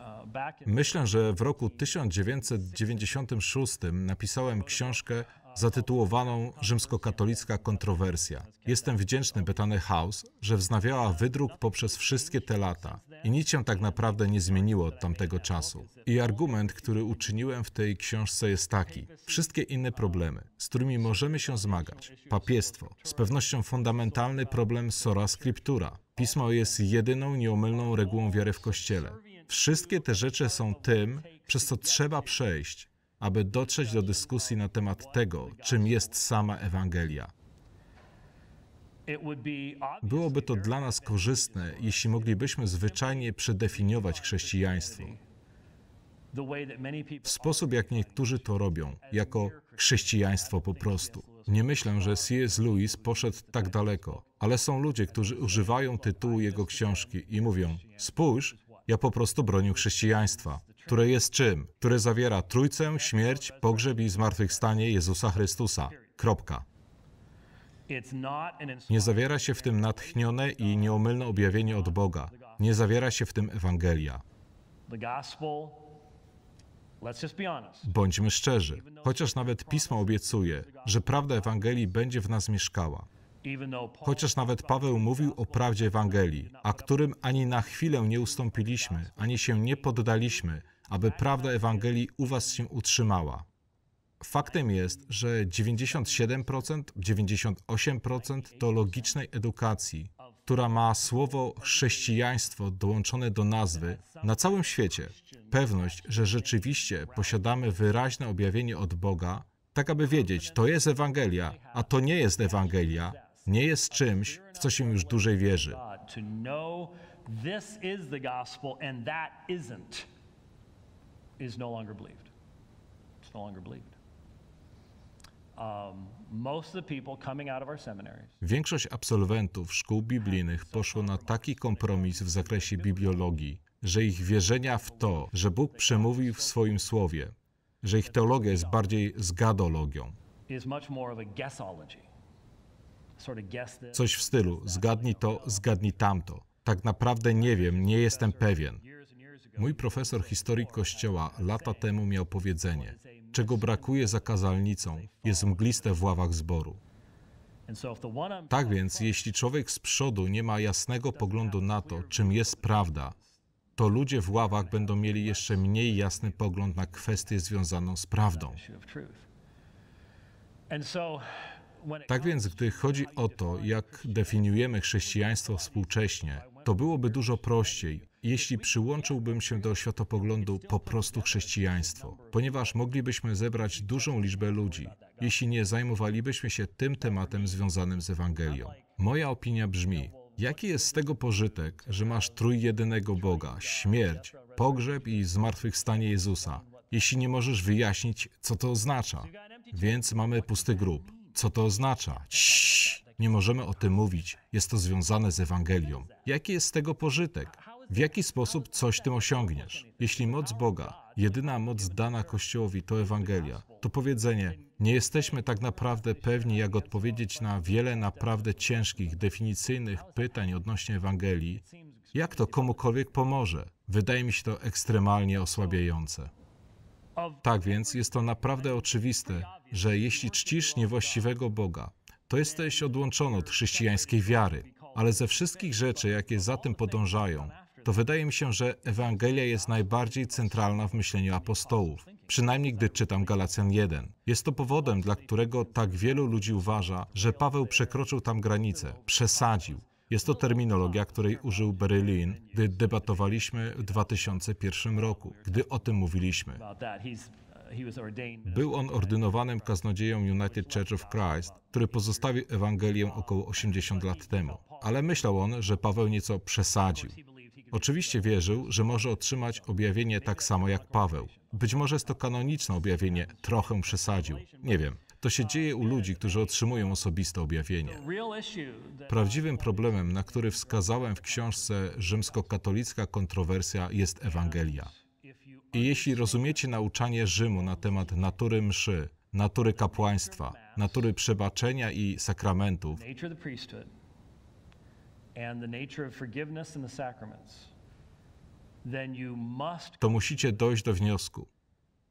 Myślę, że w roku 1996 napisałem książkę zatytułowaną Rzymskokatolicka kontrowersja. Jestem wdzięczny Bethany House, że wznawiała wydruk poprzez wszystkie te lata i nic się tak naprawdę nie zmieniło od tamtego czasu. I argument, który uczyniłem w tej książce jest taki. Wszystkie inne problemy, z którymi możemy się zmagać, papiestwo, z pewnością fundamentalny problem sora scriptura. Pismo jest jedyną nieomylną regułą wiary w Kościele. Wszystkie te rzeczy są tym, przez co trzeba przejść, aby dotrzeć do dyskusji na temat tego, czym jest sama Ewangelia. Byłoby to dla nas korzystne, jeśli moglibyśmy zwyczajnie przedefiniować chrześcijaństwo. W sposób, jak niektórzy to robią, jako chrześcijaństwo po prostu. Nie myślę, że C.S. Lewis poszedł tak daleko, ale są ludzie, którzy używają tytułu jego książki i mówią: Spójrz, ja po prostu bronię chrześcijaństwa które jest czym? Które zawiera trójcę, śmierć, pogrzeb i zmartwychwstanie Jezusa Chrystusa. Kropka. Nie zawiera się w tym natchnione i nieomylne objawienie od Boga. Nie zawiera się w tym Ewangelia. Bądźmy szczerzy, chociaż nawet Pismo obiecuje, że prawda Ewangelii będzie w nas mieszkała. Chociaż nawet Paweł mówił o prawdzie Ewangelii, a którym ani na chwilę nie ustąpiliśmy, ani się nie poddaliśmy, aby prawda Ewangelii u was się utrzymała. Faktem jest, że 97%, 98% to logicznej edukacji, która ma słowo chrześcijaństwo dołączone do nazwy na całym świecie. Pewność, że rzeczywiście posiadamy wyraźne objawienie od Boga, tak aby wiedzieć, to jest Ewangelia, a to nie jest Ewangelia, nie jest czymś, w co się już dłużej wierzy is no longer believed. It's no longer believed. Um, Większość absolwentów szkół biblijnych poszło na taki kompromis w zakresie bibliologii, że ich wierzenia w to, że Bóg przemówił w swoim słowie, że ich teologia jest bardziej zgadologią. Coś w stylu zgadnij to, zgadnij tamto. Tak naprawdę nie wiem, nie jestem pewien. Mój profesor historii Kościoła lata temu miał powiedzenie, czego brakuje za kazalnicą, jest mgliste w ławach zboru. Tak więc, jeśli człowiek z przodu nie ma jasnego poglądu na to, czym jest prawda, to ludzie w ławach będą mieli jeszcze mniej jasny pogląd na kwestię związaną z prawdą. Tak więc, gdy chodzi o to, jak definiujemy chrześcijaństwo współcześnie, to byłoby dużo prościej, jeśli przyłączyłbym się do światopoglądu po prostu chrześcijaństwo, ponieważ moglibyśmy zebrać dużą liczbę ludzi, jeśli nie zajmowalibyśmy się tym tematem związanym z Ewangelią. Moja opinia brzmi, jaki jest z tego pożytek, że masz trójjedynego Boga, śmierć, pogrzeb i zmartwychwstanie Jezusa, jeśli nie możesz wyjaśnić, co to oznacza? Więc mamy pusty grób. Co to oznacza? Ciii. Nie możemy o tym mówić. Jest to związane z Ewangelią. Jaki jest z tego pożytek? W jaki sposób coś tym osiągniesz? Jeśli moc Boga, jedyna moc dana Kościołowi to Ewangelia, to powiedzenie, nie jesteśmy tak naprawdę pewni, jak odpowiedzieć na wiele naprawdę ciężkich, definicyjnych pytań odnośnie Ewangelii, jak to komukolwiek pomoże? Wydaje mi się to ekstremalnie osłabiające. Tak więc jest to naprawdę oczywiste, że jeśli czcisz niewłaściwego Boga, to jesteś odłączony od chrześcijańskiej wiary, ale ze wszystkich rzeczy, jakie za tym podążają, to wydaje mi się, że Ewangelia jest najbardziej centralna w myśleniu apostołów, przynajmniej gdy czytam Galacjan 1. Jest to powodem, dla którego tak wielu ludzi uważa, że Paweł przekroczył tam granicę, przesadził. Jest to terminologia, której użył Berylin, gdy debatowaliśmy w 2001 roku, gdy o tym mówiliśmy. Był on ordynowanym kaznodzieją United Church of Christ, który pozostawił Ewangelię około 80 lat temu. Ale myślał on, że Paweł nieco przesadził. Oczywiście wierzył, że może otrzymać objawienie tak samo jak Paweł. Być może jest to kanoniczne objawienie, trochę przesadził. Nie wiem. To się dzieje u ludzi, którzy otrzymują osobiste objawienie. Prawdziwym problemem, na który wskazałem w książce Rzymskokatolicka kontrowersja jest Ewangelia. I jeśli rozumiecie nauczanie Rzymu na temat natury mszy, natury kapłaństwa, natury przebaczenia i sakramentów, to musicie dojść do wniosku,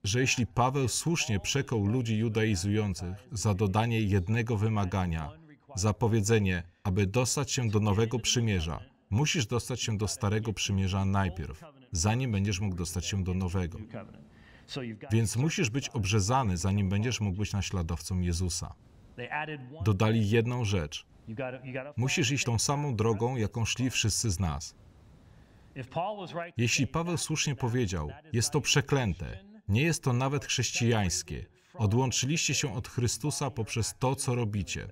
że jeśli Paweł słusznie przekął ludzi judaizujących za dodanie jednego wymagania, za powiedzenie, aby dostać się do nowego przymierza, musisz dostać się do starego przymierza najpierw, zanim będziesz mógł dostać się do nowego. Więc musisz być obrzezany, zanim będziesz mógł być naśladowcą Jezusa. Dodali jedną rzecz. Musisz iść tą samą drogą, jaką szli wszyscy z nas. Jeśli Paweł słusznie powiedział, jest to przeklęte, nie jest to nawet chrześcijańskie. Odłączyliście się od Chrystusa poprzez to, co robicie.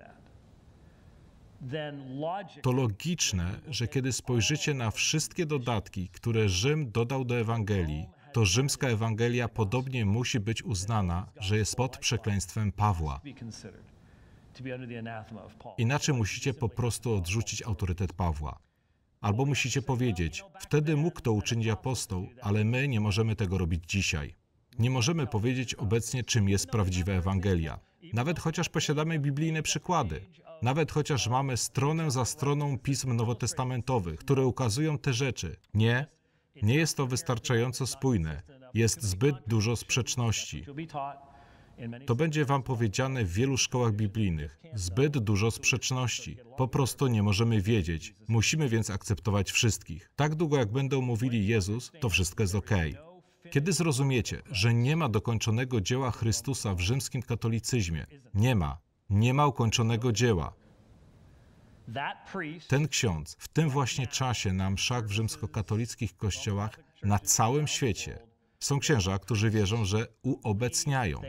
To logiczne, że kiedy spojrzycie na wszystkie dodatki, które Rzym dodał do Ewangelii, to rzymska Ewangelia podobnie musi być uznana, że jest pod przekleństwem Pawła. Inaczej musicie po prostu odrzucić autorytet Pawła. Albo musicie powiedzieć, wtedy mógł to uczynić apostoł, ale my nie możemy tego robić dzisiaj. Nie możemy powiedzieć obecnie, czym jest prawdziwa Ewangelia. Nawet chociaż posiadamy biblijne przykłady, nawet chociaż mamy stronę za stroną pism nowotestamentowych, które ukazują te rzeczy. Nie, nie jest to wystarczająco spójne. Jest zbyt dużo sprzeczności. To będzie Wam powiedziane w wielu szkołach biblijnych. Zbyt dużo sprzeczności. Po prostu nie możemy wiedzieć. Musimy więc akceptować wszystkich. Tak długo jak będą mówili Jezus, to wszystko jest ok. Kiedy zrozumiecie, że nie ma dokończonego dzieła Chrystusa w rzymskim katolicyzmie, nie ma, nie ma ukończonego dzieła. Ten ksiądz w tym właśnie czasie na mszach w rzymskokatolickich kościołach na całym świecie są księża, którzy wierzą, że uobecniają.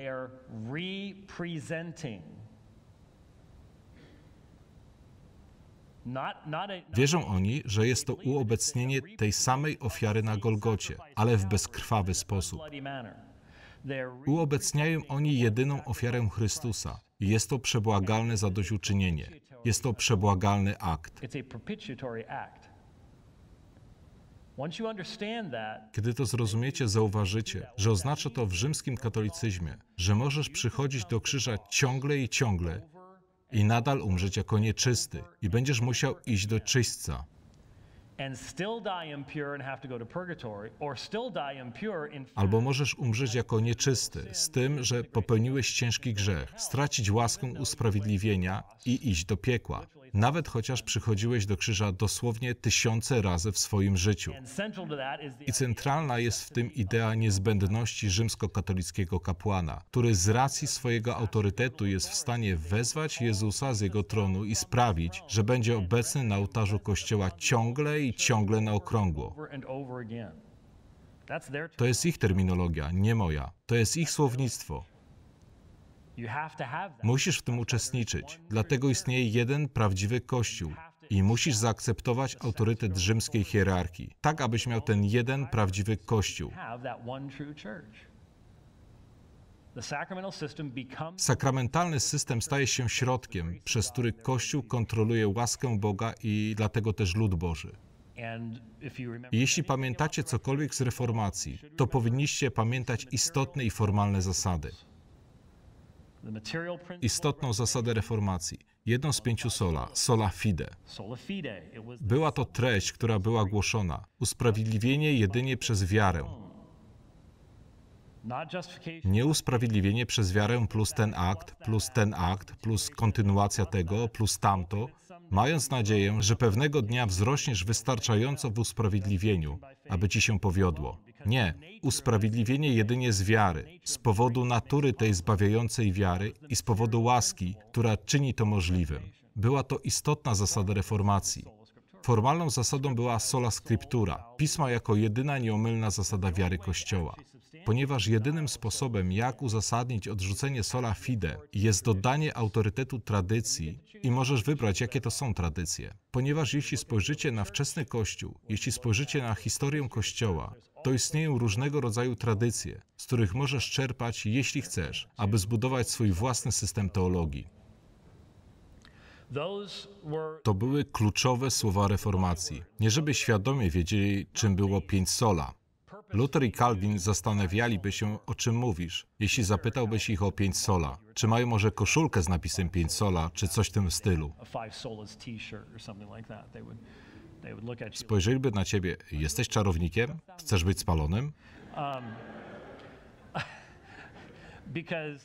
Wierzą oni, że jest to uobecnienie tej samej ofiary na Golgocie, ale w bezkrwawy sposób. Uobecniają oni jedyną ofiarę Chrystusa. Jest to przebłagalne zadośćuczynienie. Jest to przebłagalny akt. Kiedy to zrozumiecie, zauważycie, że oznacza to w rzymskim katolicyzmie, że możesz przychodzić do krzyża ciągle i ciągle i nadal umrzeć jako nieczysty i będziesz musiał iść do czyśćca. Albo możesz umrzeć jako nieczysty, z tym, że popełniłeś ciężki grzech, stracić łaskę usprawiedliwienia i iść do piekła nawet chociaż przychodziłeś do krzyża dosłownie tysiące razy w swoim życiu. I centralna jest w tym idea niezbędności rzymskokatolickiego kapłana, który z racji swojego autorytetu jest w stanie wezwać Jezusa z jego tronu i sprawić, że będzie obecny na ołtarzu Kościoła ciągle i ciągle na okrągło. To jest ich terminologia, nie moja. To jest ich słownictwo. Musisz w tym uczestniczyć. Dlatego istnieje jeden prawdziwy Kościół. I musisz zaakceptować autorytet rzymskiej hierarchii, tak abyś miał ten jeden prawdziwy Kościół. Sakramentalny system staje się środkiem, przez który Kościół kontroluje łaskę Boga i dlatego też lud Boży. Jeśli pamiętacie cokolwiek z reformacji, to powinniście pamiętać istotne i formalne zasady istotną zasadę reformacji, jedną z pięciu sola, sola fide. Była to treść, która była głoszona, usprawiedliwienie jedynie przez wiarę. Nie usprawiedliwienie przez wiarę plus ten akt, plus ten akt, plus kontynuacja tego, plus tamto, mając nadzieję, że pewnego dnia wzrośniesz wystarczająco w usprawiedliwieniu, aby ci się powiodło. Nie, usprawiedliwienie jedynie z wiary, z powodu natury tej zbawiającej wiary i z powodu łaski, która czyni to możliwym. Była to istotna zasada reformacji. Formalną zasadą była sola scriptura, pisma jako jedyna nieomylna zasada wiary Kościoła. Ponieważ jedynym sposobem, jak uzasadnić odrzucenie sola fide, jest dodanie autorytetu tradycji i możesz wybrać, jakie to są tradycje. Ponieważ jeśli spojrzycie na wczesny Kościół, jeśli spojrzycie na historię Kościoła, to istnieją różnego rodzaju tradycje, z których możesz czerpać, jeśli chcesz, aby zbudować swój własny system teologii. To były kluczowe słowa reformacji. Nie żeby świadomie wiedzieli, czym było pięć sola. Luther i Calvin zastanawialiby się, o czym mówisz, jeśli zapytałbyś ich o pięć sola. Czy mają może koszulkę z napisem pięć sola, czy coś w tym stylu. Spojrzeliby na ciebie, jesteś czarownikiem? Chcesz być spalonym?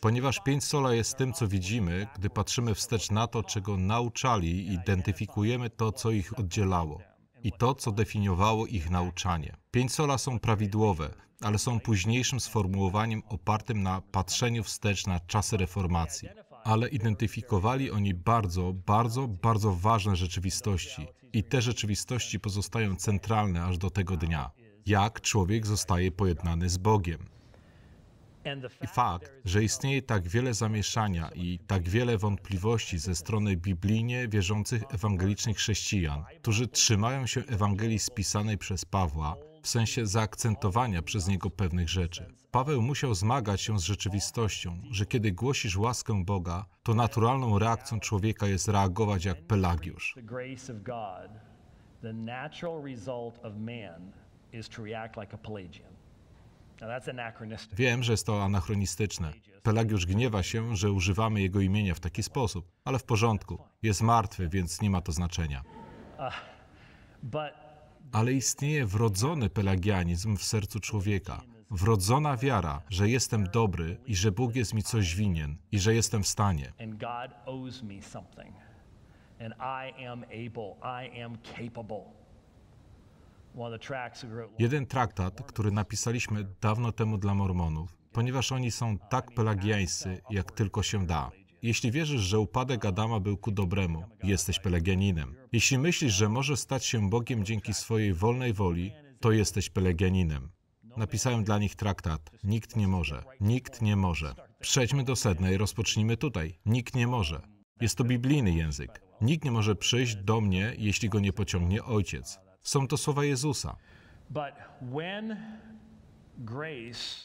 Ponieważ pięć sola jest tym, co widzimy, gdy patrzymy wstecz na to, czego nauczali, identyfikujemy to, co ich oddzielało i to, co definiowało ich nauczanie. Pięć sola są prawidłowe, ale są późniejszym sformułowaniem opartym na patrzeniu wstecz na czasy reformacji. Ale identyfikowali oni bardzo, bardzo, bardzo ważne rzeczywistości i te rzeczywistości pozostają centralne aż do tego dnia. Jak człowiek zostaje pojednany z Bogiem? I fakt, że istnieje tak wiele zamieszania i tak wiele wątpliwości ze strony biblijnie wierzących ewangelicznych chrześcijan, którzy trzymają się Ewangelii spisanej przez Pawła, w sensie zaakcentowania przez niego pewnych rzeczy. Paweł musiał zmagać się z rzeczywistością, że kiedy głosisz łaskę Boga, to naturalną reakcją człowieka jest reagować jak Pelagiusz. Wiem, że jest to anachronistyczne. Pelagiusz gniewa się, że używamy jego imienia w taki sposób, ale w porządku. Jest martwy, więc nie ma to znaczenia. Uh, but ale istnieje wrodzony pelagianizm w sercu człowieka. Wrodzona wiara, że jestem dobry i że Bóg jest mi coś winien i że jestem w stanie. Jeden traktat, który napisaliśmy dawno temu dla Mormonów, ponieważ oni są tak pelagiańscy, jak tylko się da. Jeśli wierzysz, że upadek Adama był ku dobremu, jesteś pelegianinem. Jeśli myślisz, że możesz stać się Bogiem dzięki swojej wolnej woli, to jesteś pelegianinem. Napisałem dla nich traktat. Nikt nie może. Nikt nie może. Przejdźmy do sedna i rozpocznijmy tutaj. Nikt nie może. Jest to biblijny język. Nikt nie może przyjść do mnie, jeśli go nie pociągnie ojciec. Są to słowa Jezusa.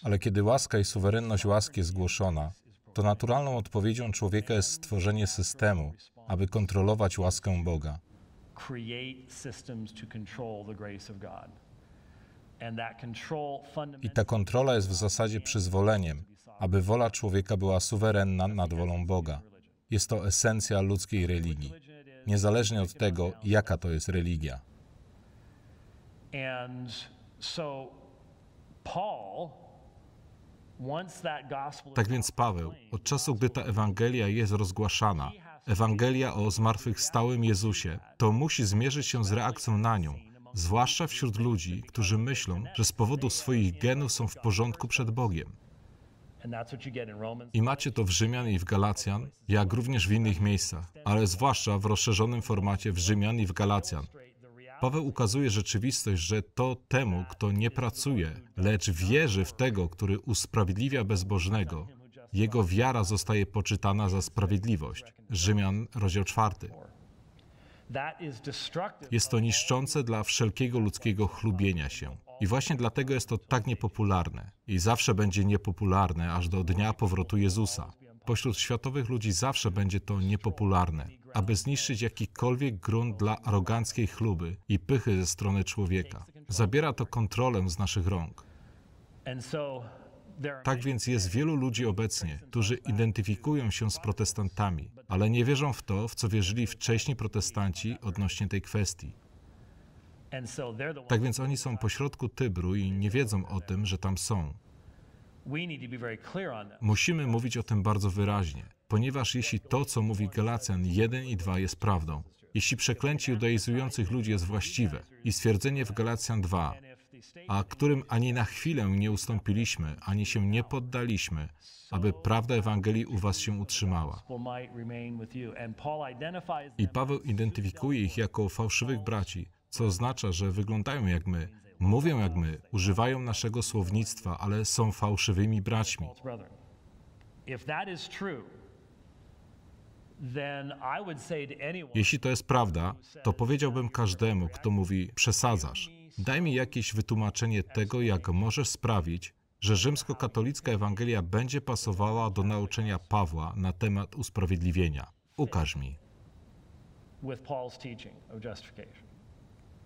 Ale kiedy łaska i suwerenność łaski jest zgłoszona, to naturalną odpowiedzią człowieka jest stworzenie systemu, aby kontrolować łaskę Boga. I ta kontrola jest w zasadzie przyzwoleniem, aby wola człowieka była suwerenna nad wolą Boga. Jest to esencja ludzkiej religii, niezależnie od tego, jaka to jest religia. And so Paul tak więc Paweł, od czasu, gdy ta Ewangelia jest rozgłaszana, Ewangelia o zmartwychwstałym Jezusie, to musi zmierzyć się z reakcją na nią, zwłaszcza wśród ludzi, którzy myślą, że z powodu swoich genów są w porządku przed Bogiem. I macie to w Rzymian i w Galacjan, jak również w innych miejscach, ale zwłaszcza w rozszerzonym formacie w Rzymian i w Galacjan, Paweł ukazuje rzeczywistość, że to temu, kto nie pracuje, lecz wierzy w tego, który usprawiedliwia bezbożnego, jego wiara zostaje poczytana za sprawiedliwość. Rzymian, rozdział 4. Jest to niszczące dla wszelkiego ludzkiego chlubienia się. I właśnie dlatego jest to tak niepopularne. I zawsze będzie niepopularne aż do dnia powrotu Jezusa. Pośród światowych ludzi zawsze będzie to niepopularne. Aby zniszczyć jakikolwiek grunt dla aroganckiej chluby i pychy ze strony człowieka, zabiera to kontrolę z naszych rąk. Tak więc jest wielu ludzi obecnie, którzy identyfikują się z protestantami, ale nie wierzą w to, w co wierzyli wcześniej protestanci odnośnie tej kwestii. Tak więc oni są pośrodku Tybru i nie wiedzą o tym, że tam są. Musimy mówić o tym bardzo wyraźnie, ponieważ jeśli to, co mówi Galacjan 1 i 2 jest prawdą, jeśli przeklęcie judaizujących ludzi jest właściwe i stwierdzenie w Galacjan 2, a którym ani na chwilę nie ustąpiliśmy, ani się nie poddaliśmy, aby prawda Ewangelii u was się utrzymała. I Paweł identyfikuje ich jako fałszywych braci, co oznacza, że wyglądają jak my, Mówią jak my, używają naszego słownictwa, ale są fałszywymi braćmi. Jeśli to jest prawda, to powiedziałbym każdemu, kto mówi przesadzasz, daj mi jakieś wytłumaczenie tego, jak możesz sprawić, że rzymskokatolicka Ewangelia będzie pasowała do nauczenia Pawła na temat usprawiedliwienia. Ukaż mi. With Paul's teaching of justification.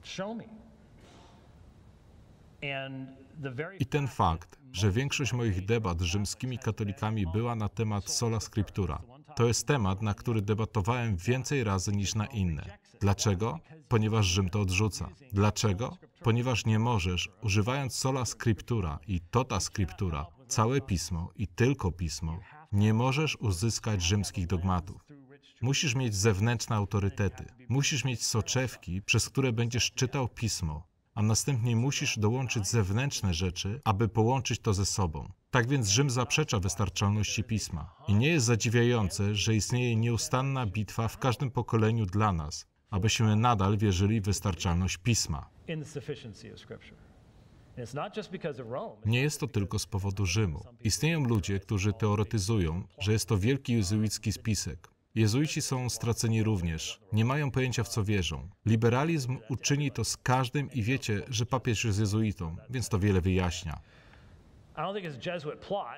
Show me. I ten fakt, że większość moich debat z rzymskimi katolikami była na temat sola scriptura, to jest temat, na który debatowałem więcej razy niż na inne. Dlaczego? Ponieważ Rzym to odrzuca. Dlaczego? Ponieważ nie możesz, używając sola scriptura i tota scriptura, całe pismo i tylko pismo, nie możesz uzyskać rzymskich dogmatów. Musisz mieć zewnętrzne autorytety, musisz mieć soczewki, przez które będziesz czytał pismo, a następnie musisz dołączyć zewnętrzne rzeczy, aby połączyć to ze sobą. Tak więc Rzym zaprzecza wystarczalności pisma. I nie jest zadziwiające, że istnieje nieustanna bitwa w każdym pokoleniu dla nas, abyśmy nadal wierzyli w wystarczalność pisma. Nie jest to tylko z powodu Rzymu. Istnieją ludzie, którzy teoretyzują, że jest to wielki jezuicki spisek, Jezuici są straceni również. Nie mają pojęcia, w co wierzą. Liberalizm uczyni to z każdym i wiecie, że papież jest jezuitą, więc to wiele wyjaśnia.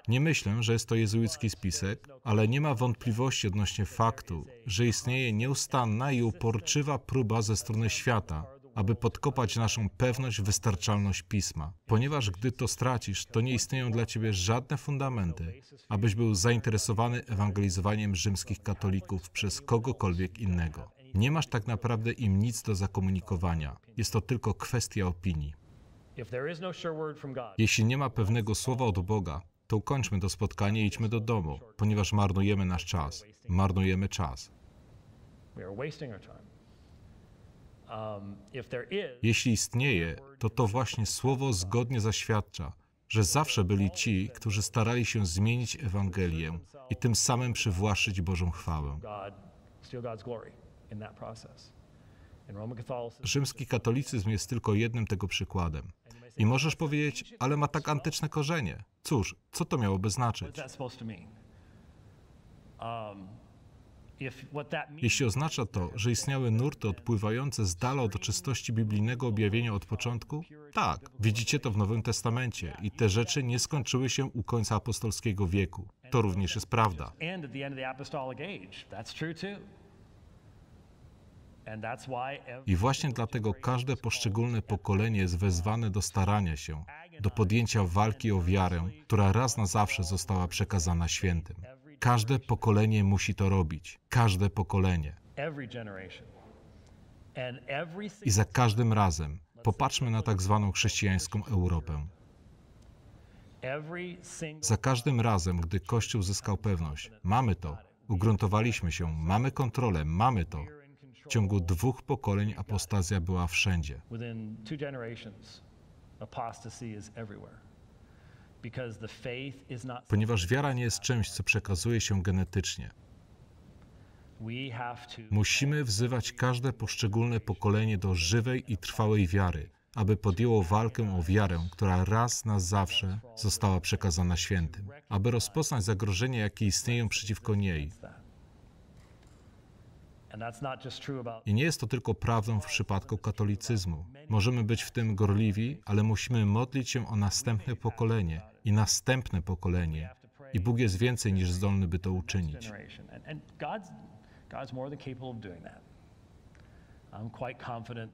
Nie myślę, że jest to jezuicki spisek, ale nie ma wątpliwości odnośnie faktu, że istnieje nieustanna i uporczywa próba ze strony świata, aby podkopać naszą pewność, wystarczalność pisma. Ponieważ gdy to stracisz, to nie istnieją dla ciebie żadne fundamenty, abyś był zainteresowany ewangelizowaniem rzymskich katolików przez kogokolwiek innego. Nie masz tak naprawdę im nic do zakomunikowania. Jest to tylko kwestia opinii. No Jeśli nie ma pewnego słowa od Boga, to ukończmy to spotkanie i idźmy do domu, ponieważ marnujemy nasz czas. Marnujemy czas. Um, Jeśli istnieje, to to właśnie słowo zgodnie zaświadcza, że zawsze byli ci, którzy starali się zmienić Ewangelię i tym samym przywłaszczyć Bożą chwałę. Rzymski katolicyzm jest tylko jednym tego przykładem. I możesz powiedzieć, ale ma tak antyczne korzenie. Cóż, co to miałoby znaczyć? Jeśli oznacza to, że istniały nurty odpływające z dala od czystości biblijnego objawienia od początku, tak, widzicie to w Nowym Testamencie i te rzeczy nie skończyły się u końca apostolskiego wieku. To również jest prawda. I właśnie dlatego każde poszczególne pokolenie jest wezwane do starania się, do podjęcia walki o wiarę, która raz na zawsze została przekazana świętym. Każde pokolenie musi to robić. Każde pokolenie. I za każdym razem popatrzmy na tak zwaną chrześcijańską Europę. Za każdym razem, gdy Kościół zyskał pewność, mamy to, ugruntowaliśmy się, mamy kontrolę, mamy to. W ciągu dwóch pokoleń apostazja była wszędzie. Ponieważ wiara nie jest czymś, co przekazuje się genetycznie. Musimy wzywać każde poszczególne pokolenie do żywej i trwałej wiary, aby podjęło walkę o wiarę, która raz na zawsze została przekazana świętym, aby rozpoznać zagrożenia, jakie istnieją przeciwko niej, i nie jest to tylko prawdą w przypadku katolicyzmu. Możemy być w tym gorliwi, ale musimy modlić się o następne pokolenie i następne pokolenie. I Bóg jest więcej niż zdolny, by to uczynić.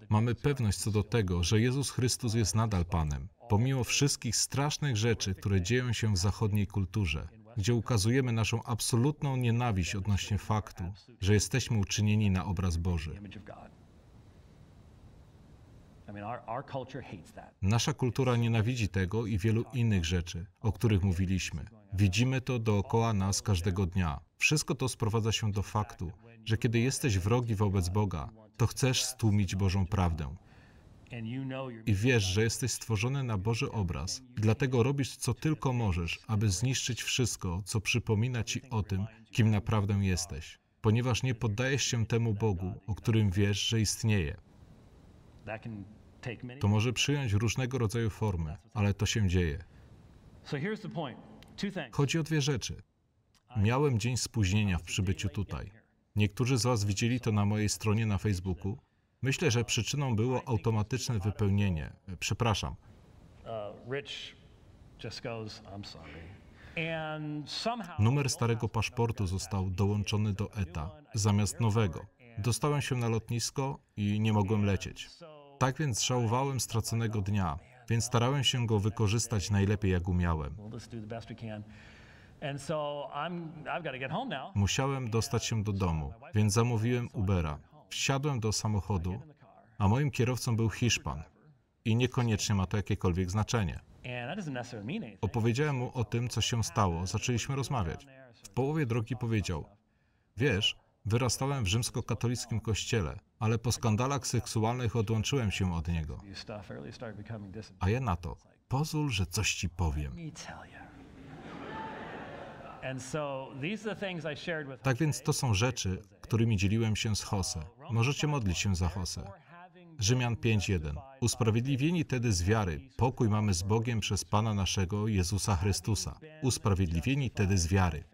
Mamy pewność co do tego, że Jezus Chrystus jest nadal Panem, pomimo wszystkich strasznych rzeczy, które dzieją się w zachodniej kulturze gdzie ukazujemy naszą absolutną nienawiść odnośnie faktu, że jesteśmy uczynieni na obraz Boży. Nasza kultura nienawidzi tego i wielu innych rzeczy, o których mówiliśmy. Widzimy to dookoła nas każdego dnia. Wszystko to sprowadza się do faktu, że kiedy jesteś wrogi wobec Boga, to chcesz stłumić Bożą prawdę i wiesz, że jesteś stworzony na Boży obraz. Dlatego robisz, co tylko możesz, aby zniszczyć wszystko, co przypomina ci o tym, kim naprawdę jesteś, ponieważ nie poddajesz się temu Bogu, o którym wiesz, że istnieje. To może przyjąć różnego rodzaju formy, ale to się dzieje. Chodzi o dwie rzeczy. Miałem dzień spóźnienia w przybyciu tutaj. Niektórzy z Was widzieli to na mojej stronie na Facebooku. Myślę, że przyczyną było automatyczne wypełnienie. Przepraszam. Uh, Numer starego paszportu został dołączony do ETA zamiast nowego. Dostałem się na lotnisko i nie mogłem lecieć. Tak więc żałowałem straconego dnia, więc starałem się go wykorzystać najlepiej jak umiałem. Musiałem dostać się do domu, więc zamówiłem Ubera wsiadłem do samochodu, a moim kierowcą był Hiszpan i niekoniecznie ma to jakiekolwiek znaczenie. Opowiedziałem mu o tym, co się stało, zaczęliśmy rozmawiać. W połowie drogi powiedział: Wiesz, wyrastałem w rzymskokatolickim kościele, ale po skandalach seksualnych odłączyłem się od niego. A ja na to: Pozwól, że coś ci powiem. Tak więc to są rzeczy, którymi dzieliłem się z Jose. Możecie modlić się za Jose. Rzymian 5:1. Usprawiedliwieni tedy z wiary, pokój mamy z Bogiem przez Pana naszego Jezusa Chrystusa. Usprawiedliwieni tedy z wiary.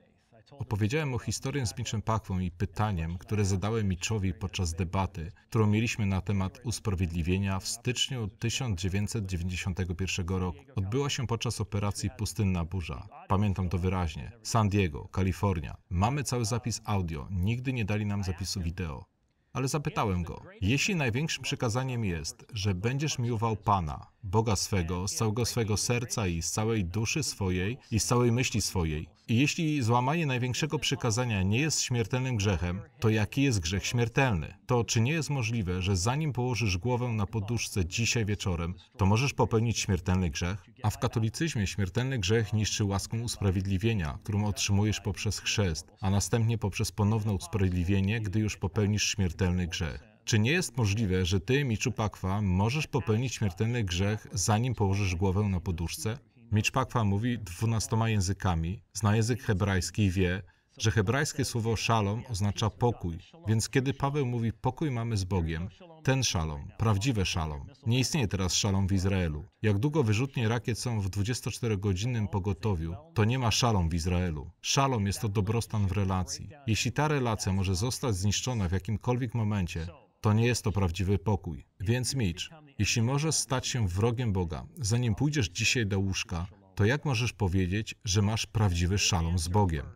Opowiedziałem mu historię z Mitchem Pakwą i pytaniem, które zadałem Mitchowi podczas debaty, którą mieliśmy na temat usprawiedliwienia w styczniu 1991 roku. Odbyła się podczas operacji Pustynna Burza. Pamiętam to wyraźnie. San Diego, Kalifornia. Mamy cały zapis audio, nigdy nie dali nam zapisu wideo. Ale zapytałem go, jeśli największym przykazaniem jest, że będziesz miłował Pana, Boga swego, z całego swego serca i z całej duszy swojej i z całej myśli swojej. I jeśli złamanie największego przykazania nie jest śmiertelnym grzechem, to jaki jest grzech śmiertelny? To czy nie jest możliwe, że zanim położysz głowę na poduszce dzisiaj wieczorem, to możesz popełnić śmiertelny grzech? A w katolicyzmie śmiertelny grzech niszczy łaską usprawiedliwienia, którą otrzymujesz poprzez chrzest, a następnie poprzez ponowne usprawiedliwienie, gdy już popełnisz śmiertelny grzech. Czy nie jest możliwe, że ty, Miczu Pakwa, możesz popełnić śmiertelny grzech, zanim położysz głowę na poduszce? Micz mówi dwunastoma językami, zna język hebrajski i wie, że hebrajskie słowo szalom oznacza pokój, więc kiedy Paweł mówi pokój mamy z Bogiem, ten szalom, prawdziwe szalom. Nie istnieje teraz szalom w Izraelu. Jak długo wyrzutnie rakiet są w 24-godzinnym pogotowiu, to nie ma szalom w Izraelu. Szalom jest to dobrostan w relacji. Jeśli ta relacja może zostać zniszczona w jakimkolwiek momencie, to nie jest to prawdziwy pokój. Więc Mitch, jeśli możesz stać się wrogiem Boga, zanim pójdziesz dzisiaj do łóżka, to jak możesz powiedzieć, że masz prawdziwy szalom z Bogiem?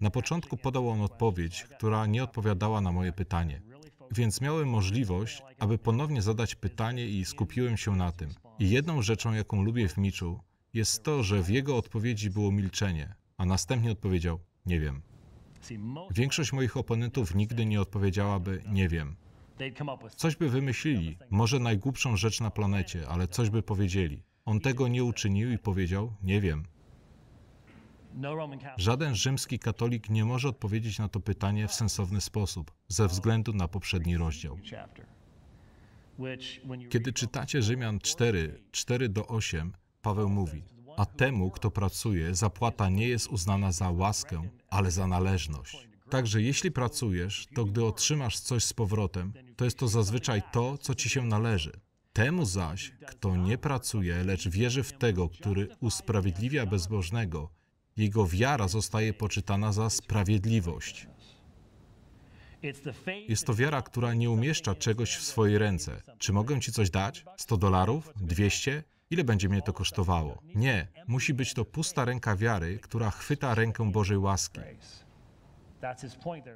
Na początku podał on odpowiedź, która nie odpowiadała na moje pytanie. Więc miałem możliwość, aby ponownie zadać pytanie i skupiłem się na tym. I jedną rzeczą, jaką lubię w Miczu, jest to, że w jego odpowiedzi było milczenie, a następnie odpowiedział: Nie wiem. Większość moich oponentów nigdy nie odpowiedziałaby: Nie wiem. Coś by wymyślili, może najgłupszą rzecz na planecie, ale coś by powiedzieli. On tego nie uczynił i powiedział: Nie wiem. No Żaden rzymski katolik nie może odpowiedzieć na to pytanie w sensowny sposób, ze względu na poprzedni rozdział. Kiedy czytacie Rzymian 4, 4 do 8, Paweł mówi: A temu, kto pracuje, zapłata nie jest uznana za łaskę, ale za należność. Także jeśli pracujesz, to gdy otrzymasz coś z powrotem, to jest to zazwyczaj to, co ci się należy. Temu zaś, kto nie pracuje, lecz wierzy w tego, który usprawiedliwia bezbożnego, jego wiara zostaje poczytana za sprawiedliwość. Jest to wiara, która nie umieszcza czegoś w swojej ręce. Czy mogę ci coś dać? 100 dolarów? 200? Ile będzie mnie to kosztowało? Nie, musi być to pusta ręka wiary, która chwyta rękę Bożej łaski.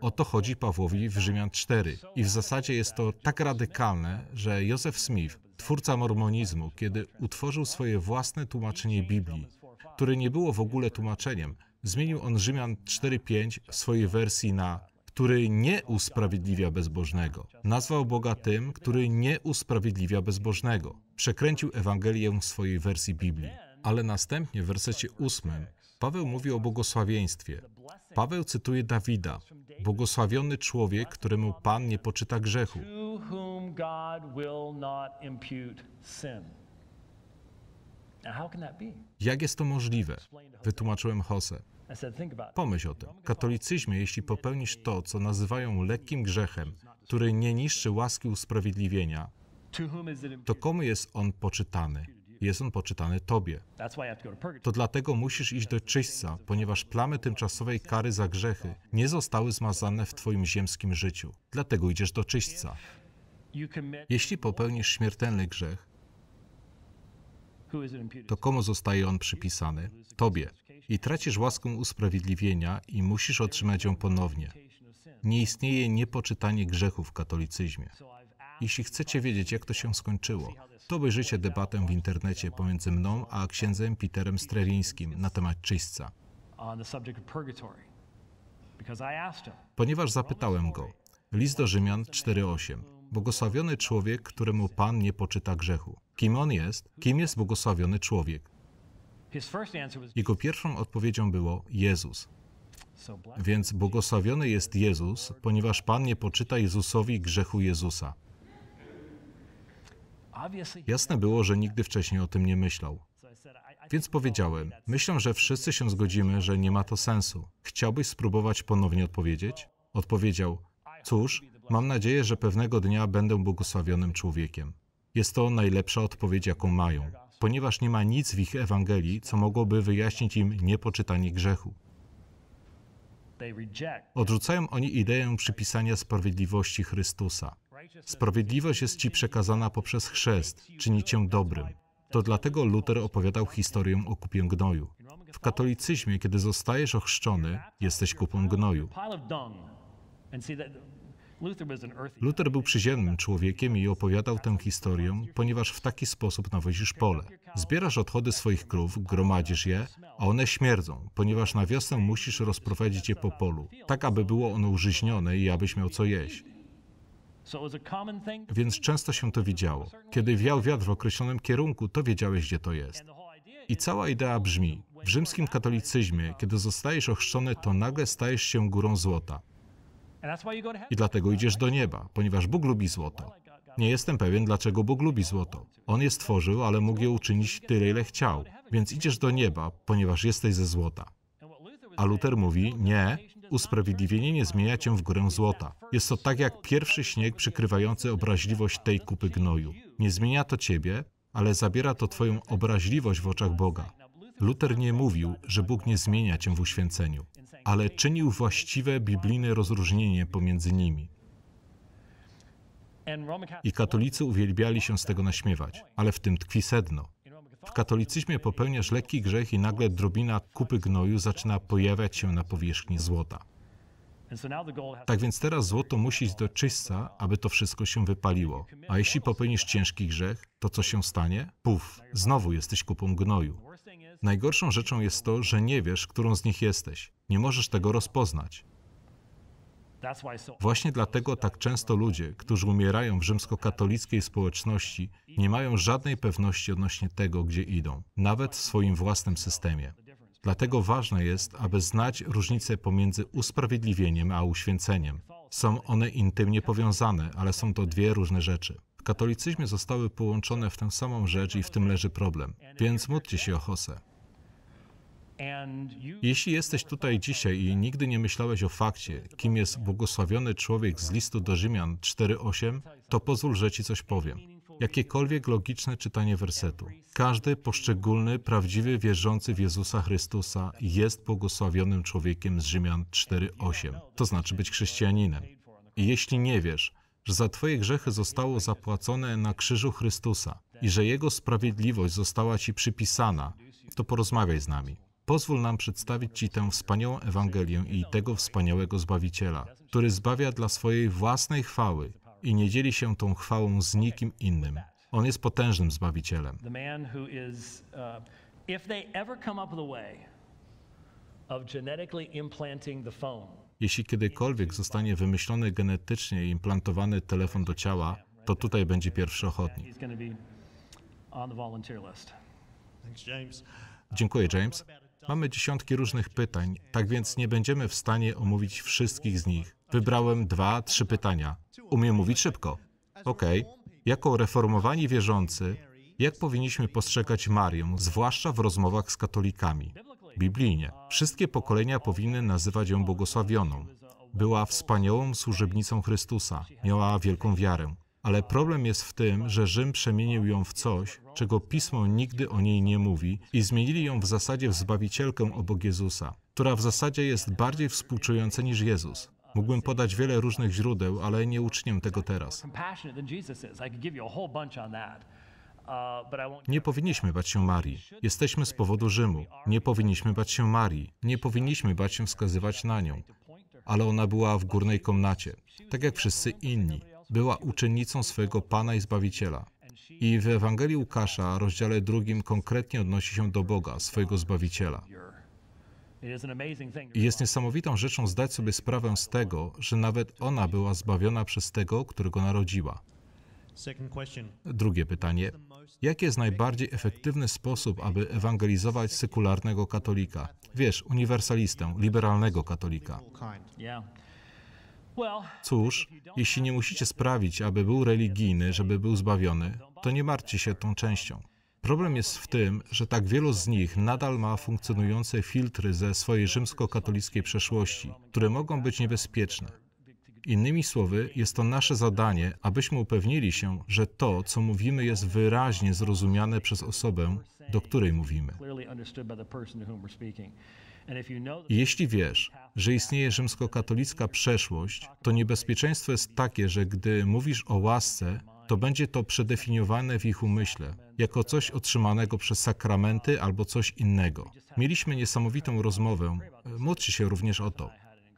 O to chodzi Pawłowi w Rzymian 4. I w zasadzie jest to tak radykalne, że Joseph Smith, twórca mormonizmu, kiedy utworzył swoje własne tłumaczenie Biblii, które nie było w ogóle tłumaczeniem, zmienił on Rzymian 4.5 w swojej wersji na który nie usprawiedliwia bezbożnego. Nazwał Boga tym, który nie usprawiedliwia bezbożnego. Przekręcił Ewangelię w swojej wersji Biblii. Ale następnie w wersecie 8 Paweł mówi o błogosławieństwie. Paweł cytuje Dawida: Błogosławiony człowiek, któremu Pan nie poczyta grzechu. Jak jest to możliwe? Wytłumaczyłem Jose. Pomyśl o tym. W katolicyzmie, jeśli popełnisz to, co nazywają lekkim grzechem, który nie niszczy łaski usprawiedliwienia, to komu jest on poczytany? jest on poczytany Tobie. To dlatego musisz iść do czyśca, ponieważ plamy tymczasowej kary za grzechy nie zostały zmazane w Twoim ziemskim życiu. Dlatego idziesz do czyśca. Jeśli popełnisz śmiertelny grzech, to komu zostaje on przypisany? Tobie. I tracisz łaskę usprawiedliwienia i musisz otrzymać ją ponownie. Nie istnieje niepoczytanie grzechu w katolicyzmie. Jeśli chcecie wiedzieć, jak to się skończyło, to obejrzyjcie debatę w internecie pomiędzy mną a księdzem Peterem Strelińskim na temat czyśca. Ponieważ zapytałem go, list do Rzymian 4:8. Błogosławiony człowiek, któremu Pan nie poczyta grzechu. Kim on jest? Kim jest błogosławiony człowiek? Jego pierwszą odpowiedzią było Jezus. Więc błogosławiony jest Jezus, ponieważ Pan nie poczyta Jezusowi grzechu Jezusa. Jasne było, że nigdy wcześniej o tym nie myślał. Więc powiedziałem, myślę, że wszyscy się zgodzimy, że nie ma to sensu. Chciałbyś spróbować ponownie odpowiedzieć? Odpowiedział, cóż, mam nadzieję, że pewnego dnia będę błogosławionym człowiekiem. Jest to najlepsza odpowiedź, jaką mają, ponieważ nie ma nic w ich Ewangelii, co mogłoby wyjaśnić im niepoczytanie grzechu. Odrzucają oni ideę przypisania sprawiedliwości Chrystusa. Sprawiedliwość jest ci przekazana poprzez chrzest, czyni cię dobrym. To dlatego Luther opowiadał historię o kupie gnoju. W katolicyzmie, kiedy zostajesz ochrzczony, jesteś kupą gnoju. Luther był przyziemnym człowiekiem i opowiadał tę historię, ponieważ w taki sposób nawozisz pole. Zbierasz odchody swoich krów, gromadzisz je, a one śmierdzą, ponieważ na wiosnę musisz rozprowadzić je po polu, tak aby było ono użyźnione i abyś miał co jeść. Więc często się to widziało. Kiedy wiał wiatr w określonym kierunku, to wiedziałeś, gdzie to jest. I cała idea brzmi: w rzymskim katolicyzmie, kiedy zostajesz ochrzczony, to nagle stajesz się górą złota. I dlatego idziesz do nieba, ponieważ Bóg lubi złoto. Nie jestem pewien, dlaczego Bóg lubi złoto. On je stworzył, ale mógł je uczynić tyle, ile chciał. Więc idziesz do nieba, ponieważ jesteś ze złota. A Luther mówi: no Nie, usprawiedliwienie nie zmienia cię w górę złota. Jest to tak jak pierwszy śnieg przykrywający obraźliwość tej kupy gnoju. Nie zmienia to ciebie, ale zabiera to twoją obraźliwość w oczach Boga. Luther nie mówił, że Bóg nie zmienia cię w uświęceniu, ale czynił właściwe biblijne rozróżnienie pomiędzy nimi. I katolicy uwielbiali się z tego naśmiewać, ale w tym tkwi sedno. W katolicyzmie popełniasz lekki grzech i nagle drobina kupy gnoju zaczyna pojawiać się na powierzchni złota. Tak więc teraz złoto musi iść do czyśca, aby to wszystko się wypaliło. A jeśli popełnisz ciężki grzech, to co się stanie? Puf, znowu jesteś kupą gnoju. Najgorszą rzeczą jest to, że nie wiesz, którą z nich jesteś. Nie możesz tego rozpoznać. Właśnie dlatego tak często ludzie, którzy umierają w rzymskokatolickiej społeczności, nie mają żadnej pewności odnośnie tego, gdzie idą, nawet w swoim własnym systemie. Dlatego ważne jest, aby znać różnicę pomiędzy usprawiedliwieniem a uświęceniem. Są one intymnie powiązane, ale są to dwie różne rzeczy. W katolicyzmie zostały połączone w tę samą rzecz i w tym leży problem. Więc módlcie się o Jose. Jeśli jesteś tutaj dzisiaj i nigdy nie myślałeś o fakcie, kim jest błogosławiony człowiek z listu do Rzymian 4:8, to pozwól, że ci coś powiem. Jakiekolwiek logiczne czytanie wersetu. Każdy poszczególny, prawdziwy wierzący w Jezusa Chrystusa jest błogosławionym człowiekiem z Rzymian 4:8, to znaczy być chrześcijaninem. I jeśli nie wiesz, że za Twoje grzechy zostało zapłacone na krzyżu Chrystusa i że Jego sprawiedliwość została Ci przypisana, to porozmawiaj z nami. Pozwól nam przedstawić Ci tę wspaniałą Ewangelię i tego wspaniałego Zbawiciela, który zbawia dla swojej własnej chwały i nie dzieli się tą chwałą z nikim innym. On jest potężnym Zbawicielem. Uh, Jeśli kiedykolwiek zostanie wymyślony genetycznie i implantowany telefon do ciała, to tutaj będzie pierwszy ochotnik. Dziękuję, James. Mamy dziesiątki różnych pytań, tak więc nie będziemy w stanie omówić wszystkich z nich. Wybrałem dwa, trzy pytania. Umiem mówić szybko. Okej. Okay. Jako reformowani wierzący, jak powinniśmy postrzegać Marię, zwłaszcza w rozmowach z katolikami? Biblijnie. Wszystkie pokolenia powinny nazywać ją błogosławioną. Była wspaniałą służebnicą Chrystusa, miała wielką wiarę. Ale problem jest w tym, że Rzym przemienił ją w coś, czego pismo nigdy o niej nie mówi, i zmienili ją w zasadzie w zbawicielkę obok Jezusa, która w zasadzie jest bardziej współczująca niż Jezus. Mógłbym podać wiele różnych źródeł, ale nie uczynię tego teraz. Uh, nie powinniśmy bać się Marii. Jesteśmy z powodu Rzymu. Nie powinniśmy bać się Marii. Nie powinniśmy bać się wskazywać na nią. Ale ona była w górnej komnacie, tak jak wszyscy inni była uczennicą swojego Pana i Zbawiciela. I w Ewangelii Łukasza, rozdziale drugim, konkretnie odnosi się do Boga, swojego Zbawiciela. I jest niesamowitą rzeczą zdać sobie sprawę z tego, że nawet ona była zbawiona przez tego, którego narodziła. Drugie pytanie. Jaki jest najbardziej efektywny sposób, aby ewangelizować sekularnego katolika? Wiesz, uniwersalistę, liberalnego katolika. Cóż, jeśli nie musicie sprawić, aby był religijny, żeby był zbawiony, to nie martwcie się tą częścią. Problem jest w tym, że tak wielu z nich nadal ma funkcjonujące filtry ze swojej rzymskokatolickiej przeszłości, które mogą być niebezpieczne. Innymi słowy, jest to nasze zadanie, abyśmy upewnili się, że to, co mówimy, jest wyraźnie zrozumiane przez osobę, do której mówimy. Jeśli wiesz, że istnieje rzymskokatolicka przeszłość, to niebezpieczeństwo jest takie, że gdy mówisz o łasce, to będzie to przedefiniowane w ich umyśle jako coś otrzymanego przez sakramenty albo coś innego. Mieliśmy niesamowitą rozmowę, e, módlcie się również o to.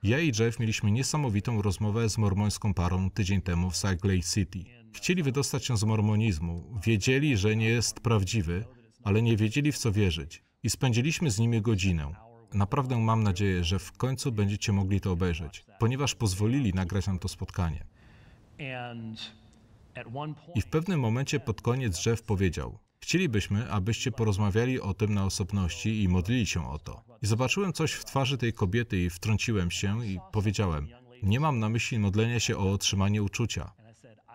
Ja i Jeff mieliśmy niesamowitą rozmowę z mormońską parą tydzień temu w Salt Lake City. Chcieli wydostać się z mormonizmu, wiedzieli, że nie jest prawdziwy, ale nie wiedzieli w co wierzyć i spędziliśmy z nimi godzinę. Naprawdę mam nadzieję, że w końcu będziecie mogli to obejrzeć, ponieważ pozwolili nagrać nam to spotkanie. I w pewnym momencie pod koniec Jeff powiedział, Chcielibyśmy, abyście porozmawiali o tym na osobności i modlili się o to. I zobaczyłem coś w twarzy tej kobiety i wtrąciłem się i powiedziałem, nie mam na myśli modlenia się o otrzymanie uczucia.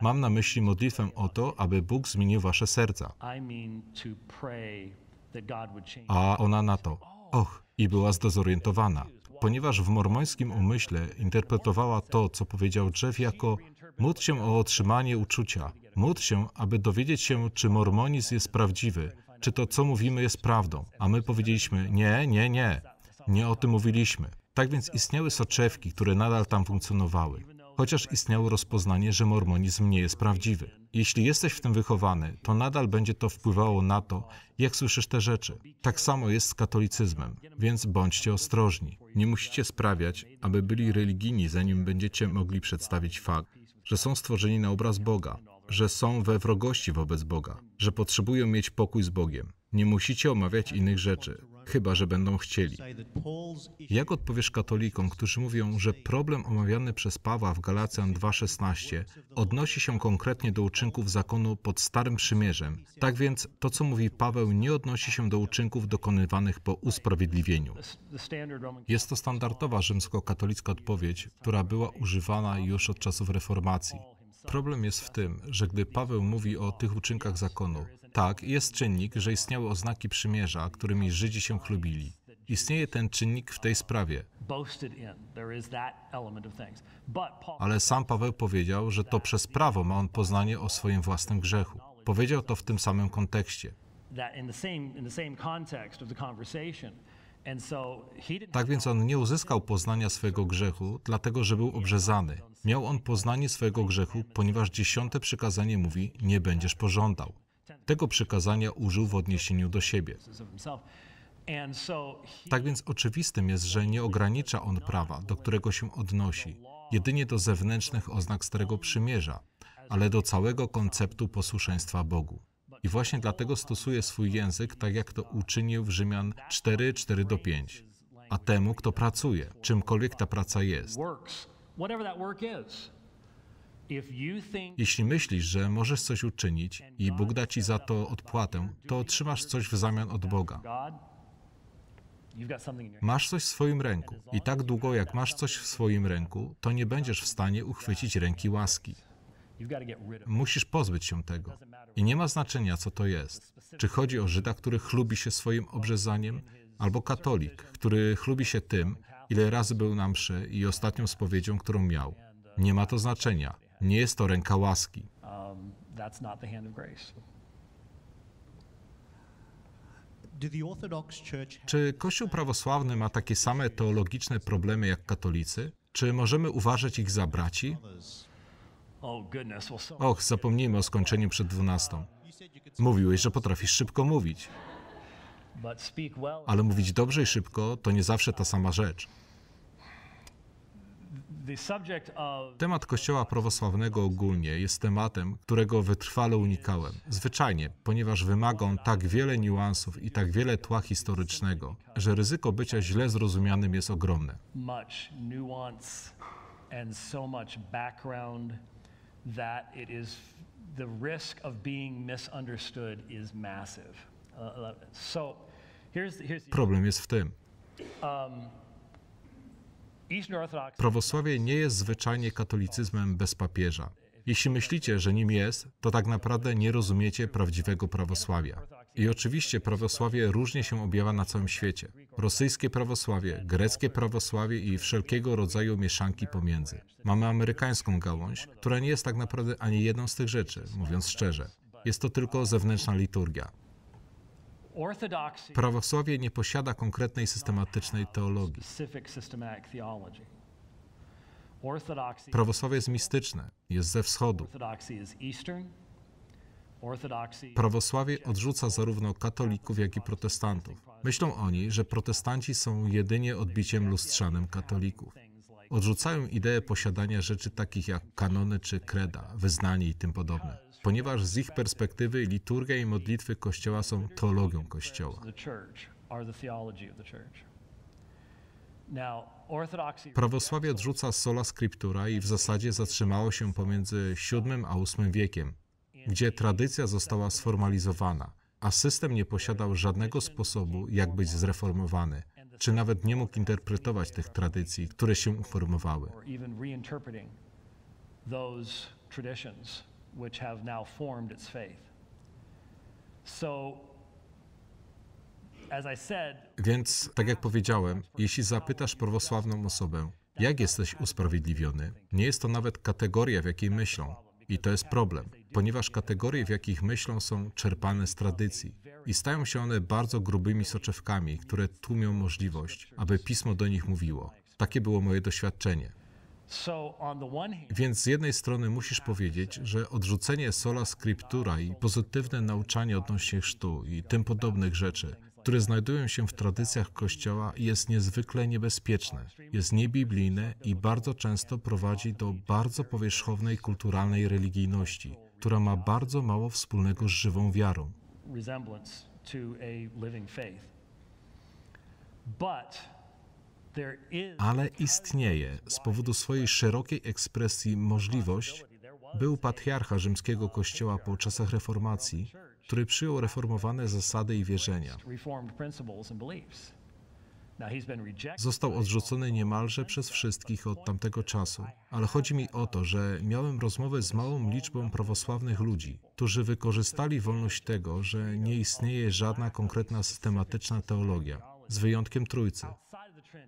Mam na myśli modlitwę o to, aby Bóg zmienił wasze serca. A ona na to, Och, i była zdezorientowana, ponieważ w mormońskim umyśle interpretowała to, co powiedział Jeff, jako módl się o otrzymanie uczucia, módl się, aby dowiedzieć się, czy mormonizm jest prawdziwy, czy to, co mówimy, jest prawdą. A my powiedzieliśmy, nie, nie, nie, nie o tym mówiliśmy. Tak więc istniały soczewki, które nadal tam funkcjonowały chociaż istniało rozpoznanie, że mormonizm nie jest prawdziwy. Jeśli jesteś w tym wychowany, to nadal będzie to wpływało na to, jak słyszysz te rzeczy. Tak samo jest z katolicyzmem, więc bądźcie ostrożni. Nie musicie sprawiać, aby byli religijni, zanim będziecie mogli przedstawić fakt, że są stworzeni na obraz Boga, że są we wrogości wobec Boga, że potrzebują mieć pokój z Bogiem. Nie musicie omawiać innych rzeczy chyba że będą chcieli. Jak odpowiesz katolikom, którzy mówią, że problem omawiany przez Pawła w Galacjan 2:16 odnosi się konkretnie do uczynków zakonu pod Starym Przymierzem? Tak więc to, co mówi Paweł, nie odnosi się do uczynków dokonywanych po usprawiedliwieniu. Jest to standardowa rzymskokatolicka odpowiedź, która była używana już od czasów reformacji. Problem jest w tym, że gdy Paweł mówi o tych uczynkach zakonu, tak, jest czynnik, że istniały oznaki przymierza, którymi Żydzi się chlubili. Istnieje ten czynnik w tej sprawie. Ale sam Paweł powiedział, że to przez prawo ma on poznanie o swoim własnym grzechu. Powiedział to w tym samym kontekście. Tak więc on nie uzyskał poznania swojego grzechu, dlatego że był obrzezany. Miał on poznanie swojego grzechu, ponieważ dziesiąte przykazanie mówi: Nie będziesz pożądał. Tego przykazania użył w odniesieniu do siebie. Tak więc oczywistym jest, że nie ogranicza on prawa, do którego się odnosi, jedynie do zewnętrznych oznak Starego Przymierza, ale do całego konceptu posłuszeństwa Bogu. I właśnie dlatego stosuje swój język tak, jak to uczynił w Rzymian 4, 4 do 5. A temu, kto pracuje, czymkolwiek ta praca jest. Jeśli myślisz, że możesz coś uczynić i Bóg da ci za to odpłatę, to otrzymasz coś w zamian od Boga. Masz coś w swoim ręku i tak długo jak masz coś w swoim ręku, to nie będziesz w stanie uchwycić ręki łaski. Musisz pozbyć się tego. I nie ma znaczenia, co to jest. Czy chodzi o Żyda, który chlubi się swoim obrzezaniem, albo katolik, który chlubi się tym, ile razy był na mszy i ostatnią spowiedzią, którą miał. Nie ma to znaczenia. Nie jest to ręka łaski. Um, Czy Kościół prawosławny ma takie same teologiczne problemy jak katolicy? Czy możemy uważać ich za braci? Oh, Och, zapomnijmy o skończeniu przed dwunastą. Mówiłeś, że potrafisz szybko mówić. Ale mówić dobrze i szybko to nie zawsze ta sama rzecz. Temat Kościoła prawosławnego ogólnie jest tematem, którego wytrwale unikałem. Zwyczajnie, ponieważ wymaga on tak wiele niuansów i tak wiele tła historycznego, że ryzyko bycia źle zrozumianym jest ogromne. Uh, uh, Problem jest w tym. Um, Prawosławie nie jest zwyczajnie katolicyzmem bez papieża. Jeśli myślicie, że nim jest, to tak naprawdę nie rozumiecie prawdziwego prawosławia. I oczywiście prawosławie różnie się objawia na całym świecie. Rosyjskie prawosławie, greckie prawosławie i wszelkiego rodzaju mieszanki pomiędzy. Mamy amerykańską gałąź, która nie jest tak naprawdę ani jedną z tych rzeczy, mówiąc szczerze. Jest to tylko zewnętrzna liturgia. Prawosławie nie posiada konkretnej systematycznej teologii. Prawosławie jest mistyczne, jest ze wschodu. Prawosławie odrzuca zarówno katolików, jak i protestantów. Myślą oni, że protestanci są jedynie odbiciem lustrzanym katolików. Odrzucają ideę posiadania rzeczy takich jak kanony czy kreda, wyznanie i tym podobne ponieważ z ich perspektywy liturgia i modlitwy Kościoła są teologią Kościoła. Prawosławie odrzuca sola scriptura i w zasadzie zatrzymało się pomiędzy VII a VIII wiekiem, gdzie tradycja została sformalizowana, a system nie posiadał żadnego sposobu, jak być zreformowany, czy nawet nie mógł interpretować tych tradycji, które się uformowały which have now formed its faith. So więc, tak jak powiedziałem, jeśli zapytasz prawosławną osobę, jak jesteś usprawiedliwiony, nie jest to nawet kategoria, w jakiej myślą. I to jest problem, ponieważ kategorie, w jakich myślą, są czerpane z tradycji. I stają się one bardzo grubymi soczewkami, które tłumią możliwość, aby pismo do nich mówiło. Takie było moje doświadczenie. Więc z jednej strony musisz powiedzieć, że odrzucenie sola scriptura i pozytywne nauczanie odnośnie chrztu i tym podobnych rzeczy, które znajdują się w tradycjach Kościoła, jest niezwykle niebezpieczne, jest niebiblijne i bardzo często prowadzi do bardzo powierzchownej kulturalnej religijności, która ma bardzo mało wspólnego z żywą wiarą. But ale istnieje z powodu swojej szerokiej ekspresji możliwość, był patriarcha rzymskiego kościoła po czasach reformacji, który przyjął reformowane zasady i wierzenia. Został odrzucony niemalże przez wszystkich od tamtego czasu, ale chodzi mi o to, że miałem rozmowę z małą liczbą prawosławnych ludzi, którzy wykorzystali wolność tego, że nie istnieje żadna konkretna systematyczna teologia, z wyjątkiem Trójcy,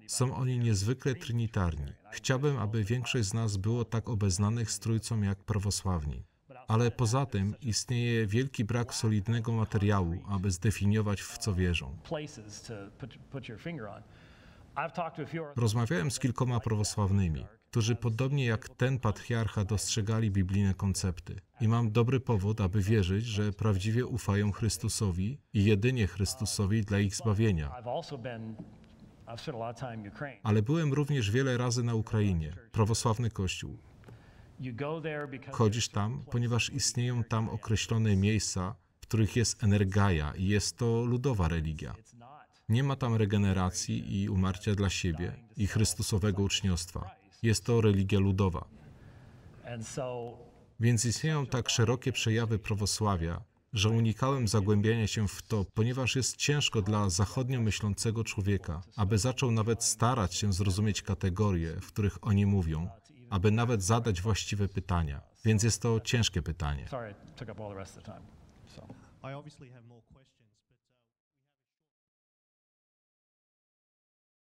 są oni niezwykle trinitarni. Chciałbym, aby większość z nas było tak obeznanych z Trójcą jak prawosławni. Ale poza tym istnieje wielki brak solidnego materiału, aby zdefiniować, w co wierzą. Rozmawiałem z kilkoma prawosławnymi, którzy podobnie jak ten patriarcha dostrzegali biblijne koncepty. I mam dobry powód, aby wierzyć, że prawdziwie ufają Chrystusowi i jedynie Chrystusowi dla ich zbawienia. Ale byłem również wiele razy na Ukrainie, prawosławny kościół. Chodzisz tam, ponieważ istnieją tam określone miejsca, w których jest energia i jest to ludowa religia. Nie ma tam regeneracji i umarcia dla siebie i Chrystusowego uczniostwa. Jest to religia ludowa. Więc istnieją tak szerokie przejawy prawosławia, że unikałem zagłębiania się w to, ponieważ jest ciężko dla zachodnio myślącego człowieka, aby zaczął nawet starać się zrozumieć kategorie, w których oni mówią, aby nawet zadać właściwe pytania. Więc jest to ciężkie pytanie. Sorry,